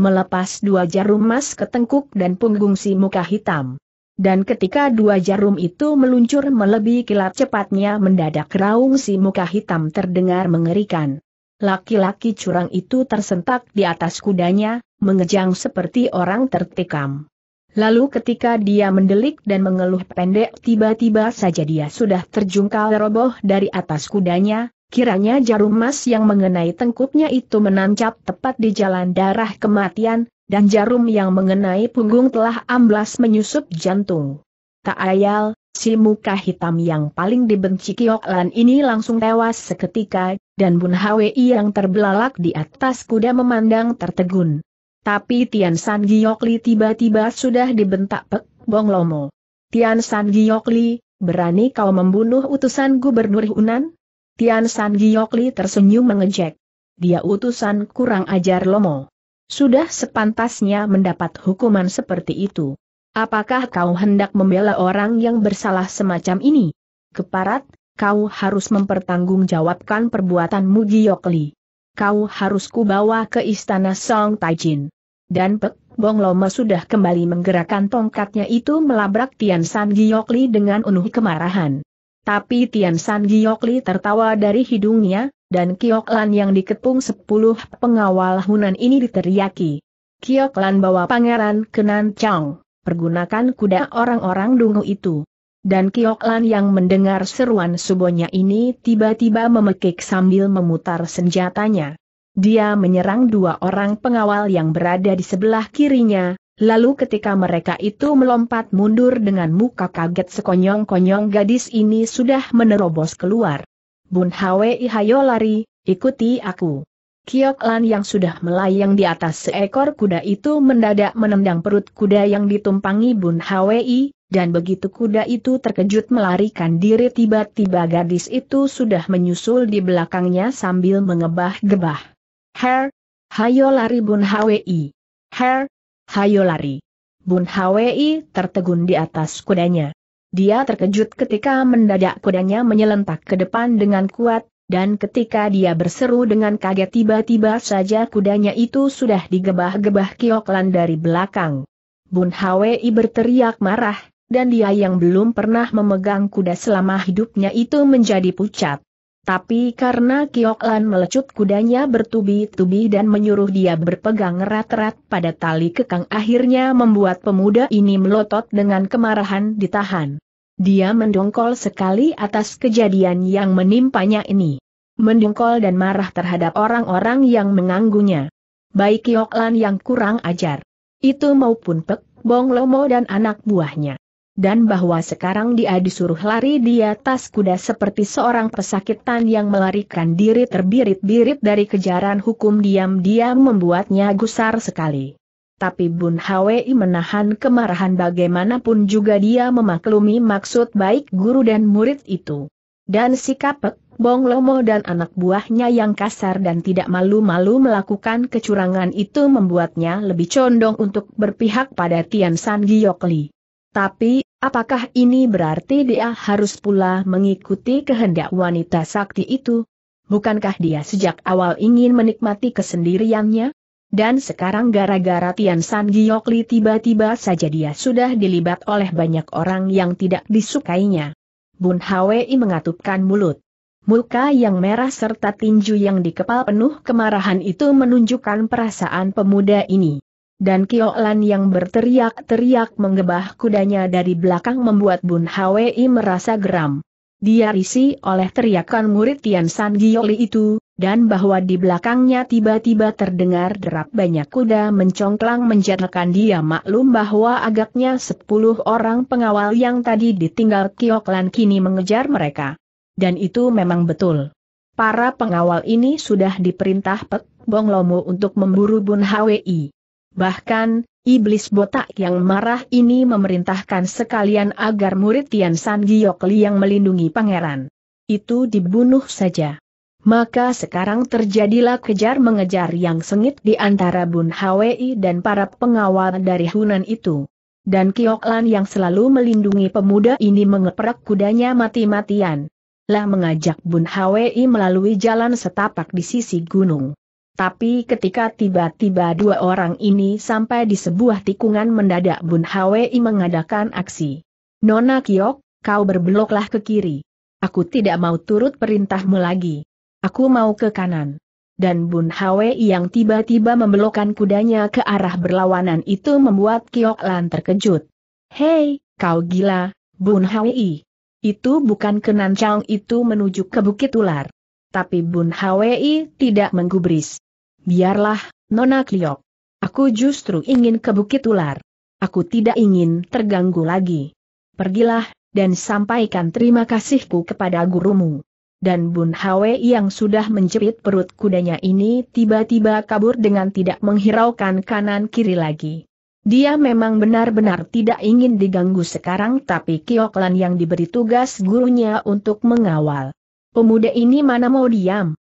Melepas dua jarum emas ke tengkuk dan punggung si muka hitam. Dan ketika dua jarum itu meluncur melebihi kilat cepatnya mendadak raung si muka hitam terdengar mengerikan. Laki-laki curang itu tersentak di atas kudanya, mengejang seperti orang tertikam. Lalu ketika dia mendelik dan mengeluh pendek tiba-tiba saja dia sudah terjungkal roboh dari atas kudanya, Kiranya jarum emas yang mengenai tengkuknya itu menancap tepat di jalan darah kematian, dan jarum yang mengenai punggung telah amblas menyusup jantung. Tak ayal, si muka hitam yang paling dibenci Kioklan ini langsung tewas seketika, dan Bun Hwi yang terbelalak di atas kuda memandang tertegun. Tapi Tian San Giokli tiba-tiba sudah dibentak Pek Bong Lomo. Tian San Giokli, berani kau membunuh utusan Gubernur Hunan? Tian San Giokli tersenyum mengejek. Dia utusan kurang ajar Lomo. Sudah sepantasnya mendapat hukuman seperti itu. Apakah kau hendak membela orang yang bersalah semacam ini? Keparat, kau harus mempertanggungjawabkan perbuatanmu Giokli. Kau harus kubawa ke istana Song Taijin. Dan Pek Bong Loma sudah kembali menggerakkan tongkatnya itu melabrak Tian San Giokli dengan unuh kemarahan. Tapi Tian San Giokli tertawa dari hidungnya, dan Kioklan yang dikepung sepuluh pengawal Hunan ini diteriaki. Kioklan bawa pangeran Kenan Chang, pergunakan kuda orang-orang dungu itu. Dan Kioklan yang mendengar seruan subonya ini tiba-tiba memekik sambil memutar senjatanya. Dia menyerang dua orang pengawal yang berada di sebelah kirinya, Lalu ketika mereka itu melompat mundur dengan muka kaget sekonyong-konyong gadis ini sudah menerobos keluar. Bun Hwei hayo lari, ikuti aku. Kiok Lan yang sudah melayang di atas seekor kuda itu mendadak menendang perut kuda yang ditumpangi Bun Hwei, dan begitu kuda itu terkejut melarikan diri tiba-tiba gadis itu sudah menyusul di belakangnya sambil mengebah-gebah. Her, hayo lari Bun Hwei. Her, hayo lari. Bun Hwi tertegun di atas kudanya. Dia terkejut ketika mendadak kudanya menyelentak ke depan dengan kuat, dan ketika dia berseru dengan kaget tiba-tiba saja kudanya itu sudah digebah-gebah kioklan dari belakang. Bun Hwi berteriak marah, dan dia yang belum pernah memegang kuda selama hidupnya itu menjadi pucat. Tapi karena Lan melecut kudanya bertubi-tubi dan menyuruh dia berpegang erat-erat pada tali kekang akhirnya membuat pemuda ini melotot dengan kemarahan ditahan. Dia mendongkol sekali atas kejadian yang menimpanya ini. Mendongkol dan marah terhadap orang-orang yang menganggunya. Baik Lan yang kurang ajar. Itu maupun Pek, Bong Lomo dan anak buahnya dan bahwa sekarang dia disuruh lari di atas kuda seperti seorang pesakitan yang melarikan diri terbirit-birit dari kejaran hukum diam-diam membuatnya gusar sekali. Tapi Bun Hwi menahan kemarahan bagaimanapun juga dia memaklumi maksud baik guru dan murid itu. Dan sikap Pek Bong Lomo dan anak buahnya yang kasar dan tidak malu-malu melakukan kecurangan itu membuatnya lebih condong untuk berpihak pada Tian San Giokli. Tapi, apakah ini berarti dia harus pula mengikuti kehendak wanita sakti itu? Bukankah dia sejak awal ingin menikmati kesendiriannya? Dan sekarang gara-gara Tian San Giokli tiba-tiba saja dia sudah dilibat oleh banyak orang yang tidak disukainya. Bun Hwei mengatupkan mulut. Muka yang merah serta tinju yang dikepal penuh kemarahan itu menunjukkan perasaan pemuda ini dan Kio Lan yang berteriak-teriak menggebah kudanya dari belakang membuat Bun Hwi merasa geram. Dia risih oleh teriakan murid Tian San Gioli itu, dan bahwa di belakangnya tiba-tiba terdengar derap banyak kuda mencongklang menjadikan dia maklum bahwa agaknya sepuluh orang pengawal yang tadi ditinggal Kio Lan kini mengejar mereka. Dan itu memang betul. Para pengawal ini sudah diperintah Pek Bong Lomo untuk memburu Bun Hwi. Bahkan, iblis botak yang marah ini memerintahkan sekalian agar murid Tian San Giokli yang melindungi pangeran. Itu dibunuh saja. Maka sekarang terjadilah kejar-mengejar yang sengit di antara Bun Hwi dan para pengawal dari Hunan itu. Dan Kioklan yang selalu melindungi pemuda ini mengeprak kudanya mati-matian. Lah mengajak Bun Hwi melalui jalan setapak di sisi gunung. Tapi ketika tiba-tiba dua orang ini sampai di sebuah tikungan mendadak Bun Hwi mengadakan aksi. Nona Kiok, kau berbeloklah ke kiri. Aku tidak mau turut perintahmu lagi. Aku mau ke kanan. Dan Bun Hwi yang tiba-tiba membelokkan kudanya ke arah berlawanan itu membuat Kiok Lan terkejut. Hei, kau gila, Bun Hwi. Itu bukan kenancang itu menuju ke Bukit Ular. Tapi Bun Hwi tidak menggubris. Biarlah, Nona Kliok. Aku justru ingin ke Bukit Ular. Aku tidak ingin terganggu lagi. Pergilah, dan sampaikan terima kasihku kepada gurumu. Dan Bun Hwe yang sudah menjepit perut kudanya ini tiba-tiba kabur dengan tidak menghiraukan kanan kiri lagi. Dia memang benar-benar tidak ingin diganggu sekarang tapi Kioklan yang diberi tugas gurunya untuk mengawal. Pemuda ini mana mau diam,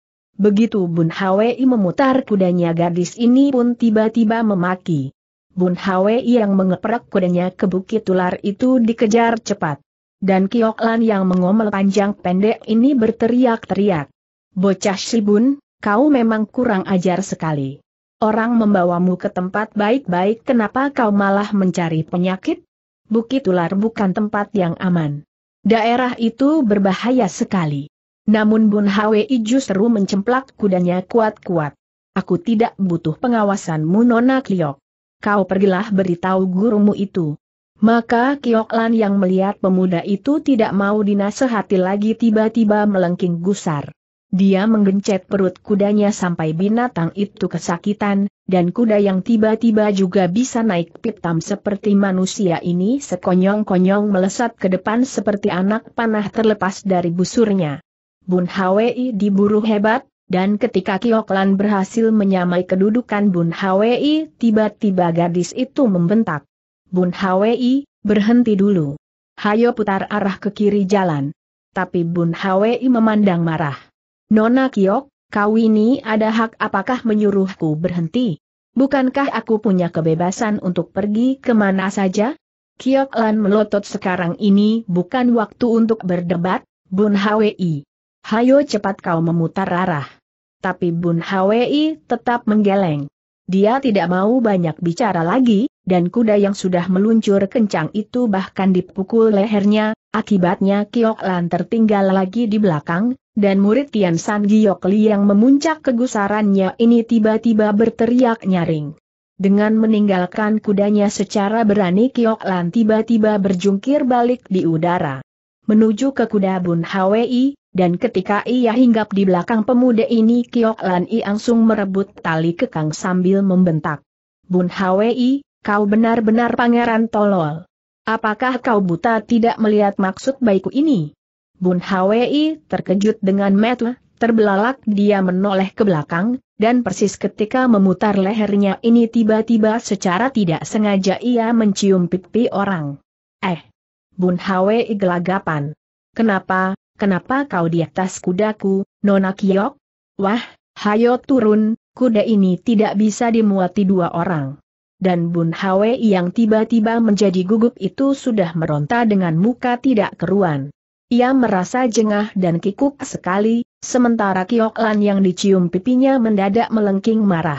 Begitu Bun Hwi memutar kudanya gadis ini pun tiba-tiba memaki. Bun Hwi yang mengeprak kudanya ke bukit tular itu dikejar cepat. Dan Kiok Lan yang mengomel panjang pendek ini berteriak-teriak. Bocah si bun, kau memang kurang ajar sekali. Orang membawamu ke tempat baik-baik kenapa kau malah mencari penyakit? Bukit tular bukan tempat yang aman. Daerah itu berbahaya sekali. Namun Bun Hwi justru mencemplak kudanya kuat-kuat. Aku tidak butuh pengawasanmu Nona Kiok. Kau pergilah beritahu gurumu itu. Maka Kioklan yang melihat pemuda itu tidak mau dinasehati lagi tiba-tiba melengking gusar. Dia menggencet perut kudanya sampai binatang itu kesakitan, dan kuda yang tiba-tiba juga bisa naik pitam seperti manusia ini sekonyong-konyong melesat ke depan seperti anak panah terlepas dari busurnya. Bun Hwi diburu hebat, dan ketika Kioklan berhasil menyamai kedudukan Bun Hwi, tiba-tiba gadis itu membentak. Bun Hwi, berhenti dulu. Hayo putar arah ke kiri jalan. Tapi Bun Hwi memandang marah. Nona Kiok, kau ini ada hak apakah menyuruhku berhenti? Bukankah aku punya kebebasan untuk pergi kemana saja? Kioklan melotot sekarang ini bukan waktu untuk berdebat, Bun Hwi hayo cepat kau memutar arah. Tapi Bun Hwi tetap menggeleng. Dia tidak mau banyak bicara lagi, dan kuda yang sudah meluncur kencang itu bahkan dipukul lehernya, akibatnya Kiok Lan tertinggal lagi di belakang, dan murid Tian San Giok Li yang memuncak kegusarannya ini tiba-tiba berteriak nyaring. Dengan meninggalkan kudanya secara berani Kiok Lan tiba-tiba berjungkir balik di udara. Menuju ke kuda Bun Hwi, dan ketika ia hinggap di belakang pemuda ini Kiok Lan I langsung merebut tali kekang sambil membentak. Bun Hwi, kau benar-benar pangeran tolol. Apakah kau buta tidak melihat maksud baikku ini? Bun Hwi terkejut dengan metu, terbelalak dia menoleh ke belakang, dan persis ketika memutar lehernya ini tiba-tiba secara tidak sengaja ia mencium pipi orang. Eh! Bun Hwi gelagapan. Kenapa, kenapa kau di atas kudaku, Nona Kiok? Wah, hayo turun, kuda ini tidak bisa dimuati dua orang. Dan Bun Hwe yang tiba-tiba menjadi gugup itu sudah meronta dengan muka tidak keruan. Ia merasa jengah dan kikuk sekali, sementara Kiok Lan yang dicium pipinya mendadak melengking marah.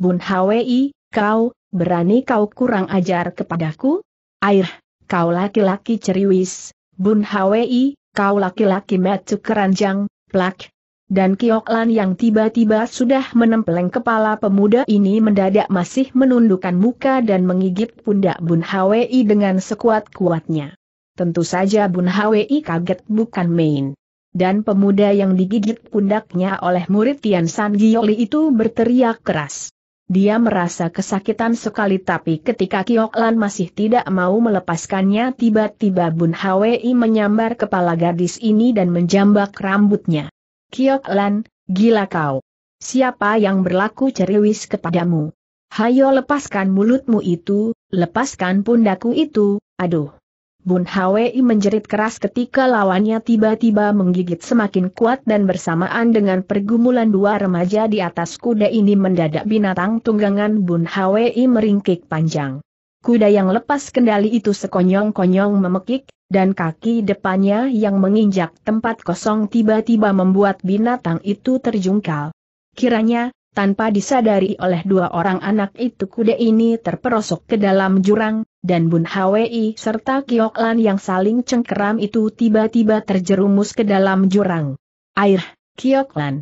Bun Hwe, kau, berani kau kurang ajar kepadaku? Air, kau laki-laki ceriwis, Bun Hwe, kau laki-laki metu keranjang, plak. Dan Kioklan yang tiba-tiba sudah menempeleng kepala pemuda ini mendadak masih menundukkan muka dan menggigit pundak Bun Hwi dengan sekuat-kuatnya. Tentu saja Bun Hwi kaget bukan main. Dan pemuda yang digigit pundaknya oleh murid Tian San Gioli itu berteriak keras. Dia merasa kesakitan sekali tapi ketika Kioklan masih tidak mau melepaskannya tiba-tiba Bun Hwi menyambar kepala gadis ini dan menjambak rambutnya. Kioklan, gila kau. Siapa yang berlaku ceriwis kepadamu? Hayo lepaskan mulutmu itu, lepaskan pundaku itu, aduh. Bun Hwi menjerit keras ketika lawannya tiba-tiba menggigit semakin kuat dan bersamaan dengan pergumulan dua remaja di atas kuda ini mendadak binatang tunggangan Bun Hwi meringkik panjang. Kuda yang lepas kendali itu sekonyong-konyong memekik, dan kaki depannya yang menginjak tempat kosong tiba-tiba membuat binatang itu terjungkal. Kiranya, tanpa disadari oleh dua orang anak itu kuda ini terperosok ke dalam jurang, dan Bun Hwi serta Kiok Lan yang saling cengkeram itu tiba-tiba terjerumus ke dalam jurang. Air, Kiok Lan.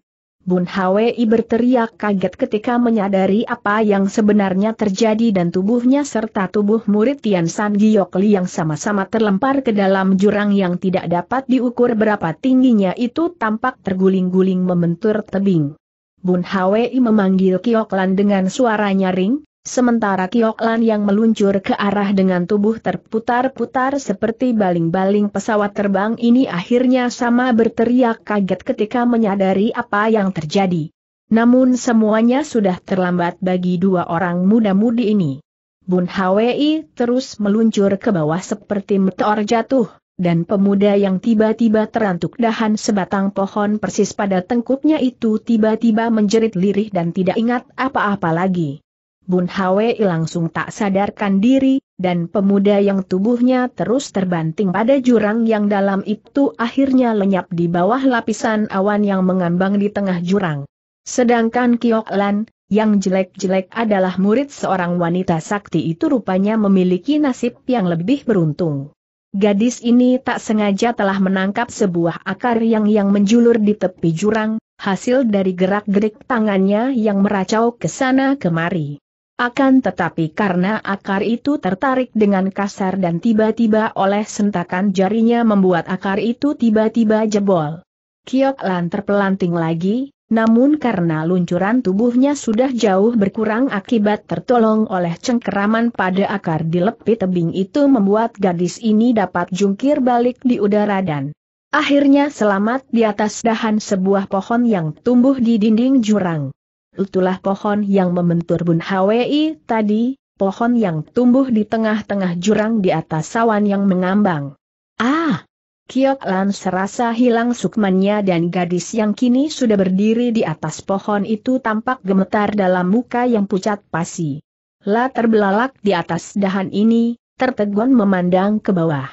Bun Hwi berteriak kaget ketika menyadari apa yang sebenarnya terjadi dan tubuhnya serta tubuh murid Tian San Giok Li yang sama-sama terlempar ke dalam jurang yang tidak dapat diukur berapa tingginya itu tampak terguling-guling membentur tebing. Bun Hwi memanggil Kiok Lan dengan suara nyaring, Sementara Kioklan yang meluncur ke arah dengan tubuh terputar-putar seperti baling-baling pesawat terbang ini akhirnya sama berteriak kaget ketika menyadari apa yang terjadi. Namun semuanya sudah terlambat bagi dua orang muda-mudi ini. Bun Hwi terus meluncur ke bawah seperti meteor jatuh, dan pemuda yang tiba-tiba terantuk dahan sebatang pohon persis pada tengkuknya itu tiba-tiba menjerit lirih dan tidak ingat apa-apa lagi. Bun Hwei langsung tak sadarkan diri, dan pemuda yang tubuhnya terus terbanting pada jurang yang dalam itu akhirnya lenyap di bawah lapisan awan yang mengambang di tengah jurang. Sedangkan Kiok Lan, yang jelek-jelek adalah murid seorang wanita sakti itu rupanya memiliki nasib yang lebih beruntung. Gadis ini tak sengaja telah menangkap sebuah akar yang yang menjulur di tepi jurang, hasil dari gerak-gerik tangannya yang meracau ke sana kemari. Akan tetapi karena akar itu tertarik dengan kasar dan tiba-tiba oleh sentakan jarinya membuat akar itu tiba-tiba jebol. Kiok Lan terpelanting lagi, namun karena luncuran tubuhnya sudah jauh berkurang akibat tertolong oleh cengkeraman pada akar di lepi tebing itu membuat gadis ini dapat jungkir balik di udara dan akhirnya selamat di atas dahan sebuah pohon yang tumbuh di dinding jurang itulah pohon yang membentur Bun Hwi tadi, pohon yang tumbuh di tengah-tengah jurang di atas sawan yang mengambang. Ah! Kiok Lan serasa hilang sukmannya dan gadis yang kini sudah berdiri di atas pohon itu tampak gemetar dalam muka yang pucat pasi. La terbelalak di atas dahan ini, tertegun memandang ke bawah.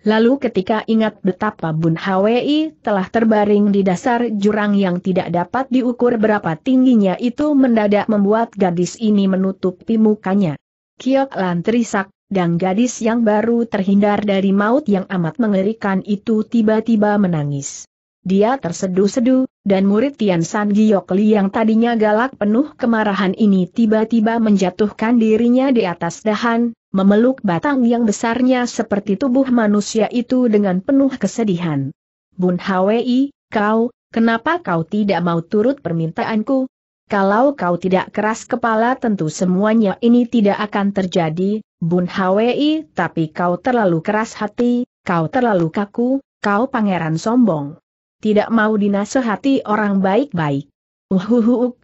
Lalu ketika ingat betapa Bun Hwi telah terbaring di dasar jurang yang tidak dapat diukur berapa tingginya itu mendadak membuat gadis ini menutupi mukanya. Kiok Lan terisak, dan gadis yang baru terhindar dari maut yang amat mengerikan itu tiba-tiba menangis. Dia tersedu sedu dan murid Tian San Giokli yang tadinya galak penuh kemarahan ini tiba-tiba menjatuhkan dirinya di atas dahan, memeluk batang yang besarnya seperti tubuh manusia itu dengan penuh kesedihan. Bun Hwi, kau, kenapa kau tidak mau turut permintaanku? Kalau kau tidak keras kepala tentu semuanya ini tidak akan terjadi, Bun Hwi, tapi kau terlalu keras hati, kau terlalu kaku, kau pangeran sombong. Tidak mau dinasehati orang baik-baik. Uhuhuuk,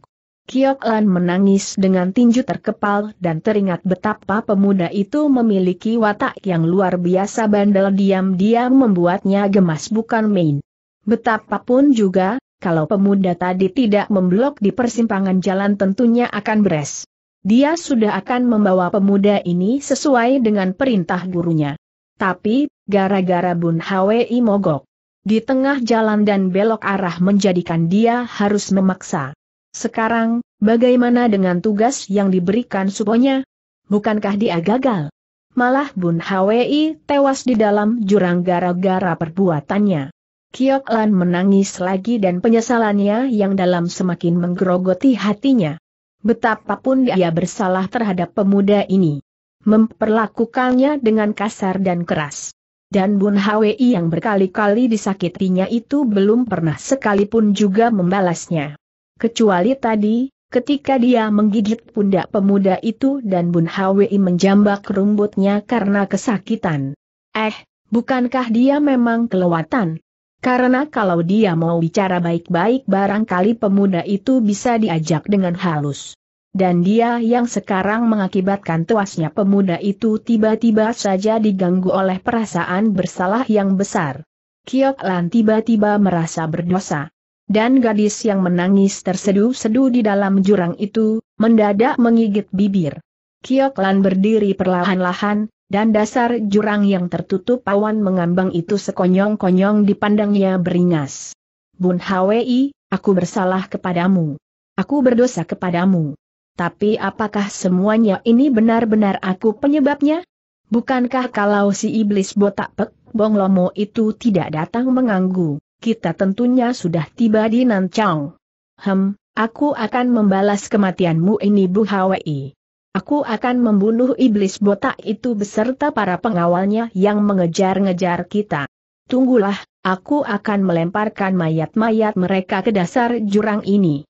Kiok Lan menangis dengan tinju terkepal dan teringat betapa pemuda itu memiliki watak yang luar biasa bandel diam-diam membuatnya gemas bukan main. Betapapun juga, kalau pemuda tadi tidak memblok di persimpangan jalan tentunya akan beres. Dia sudah akan membawa pemuda ini sesuai dengan perintah gurunya. Tapi, gara-gara Bun Hwi mogok. Di tengah jalan dan belok arah menjadikan dia harus memaksa. Sekarang, bagaimana dengan tugas yang diberikan suponya? Bukankah dia gagal? Malah Bun Hwi tewas di dalam jurang gara-gara perbuatannya. Kiok Lan menangis lagi dan penyesalannya yang dalam semakin menggerogoti hatinya. Betapapun dia bersalah terhadap pemuda ini. Memperlakukannya dengan kasar dan keras. Dan Bun Hwi yang berkali-kali disakitinya itu belum pernah sekalipun juga membalasnya. Kecuali tadi, ketika dia menggigit pundak pemuda itu dan Bun Hwi menjambak rumbutnya karena kesakitan. Eh, bukankah dia memang kelewatan? Karena kalau dia mau bicara baik-baik barangkali pemuda itu bisa diajak dengan halus. Dan dia yang sekarang mengakibatkan tuasnya pemuda itu tiba-tiba saja diganggu oleh perasaan bersalah yang besar. Kiok Lan tiba-tiba merasa berdosa. Dan gadis yang menangis tersedu-sedu di dalam jurang itu, mendadak menggigit bibir. Kioklan berdiri perlahan-lahan, dan dasar jurang yang tertutup awan mengambang itu sekonyong-konyong dipandangnya beringas. Bun Hwi, aku bersalah kepadamu. Aku berdosa kepadamu. Tapi apakah semuanya ini benar-benar aku penyebabnya? Bukankah kalau si iblis botak pek, Bong itu tidak datang mengganggu? kita tentunya sudah tiba di Nanchang. Hem, aku akan membalas kematianmu ini Bu Hwi. Aku akan membunuh iblis botak itu beserta para pengawalnya yang mengejar-ngejar kita. Tunggulah, aku akan melemparkan mayat-mayat mereka ke dasar jurang ini.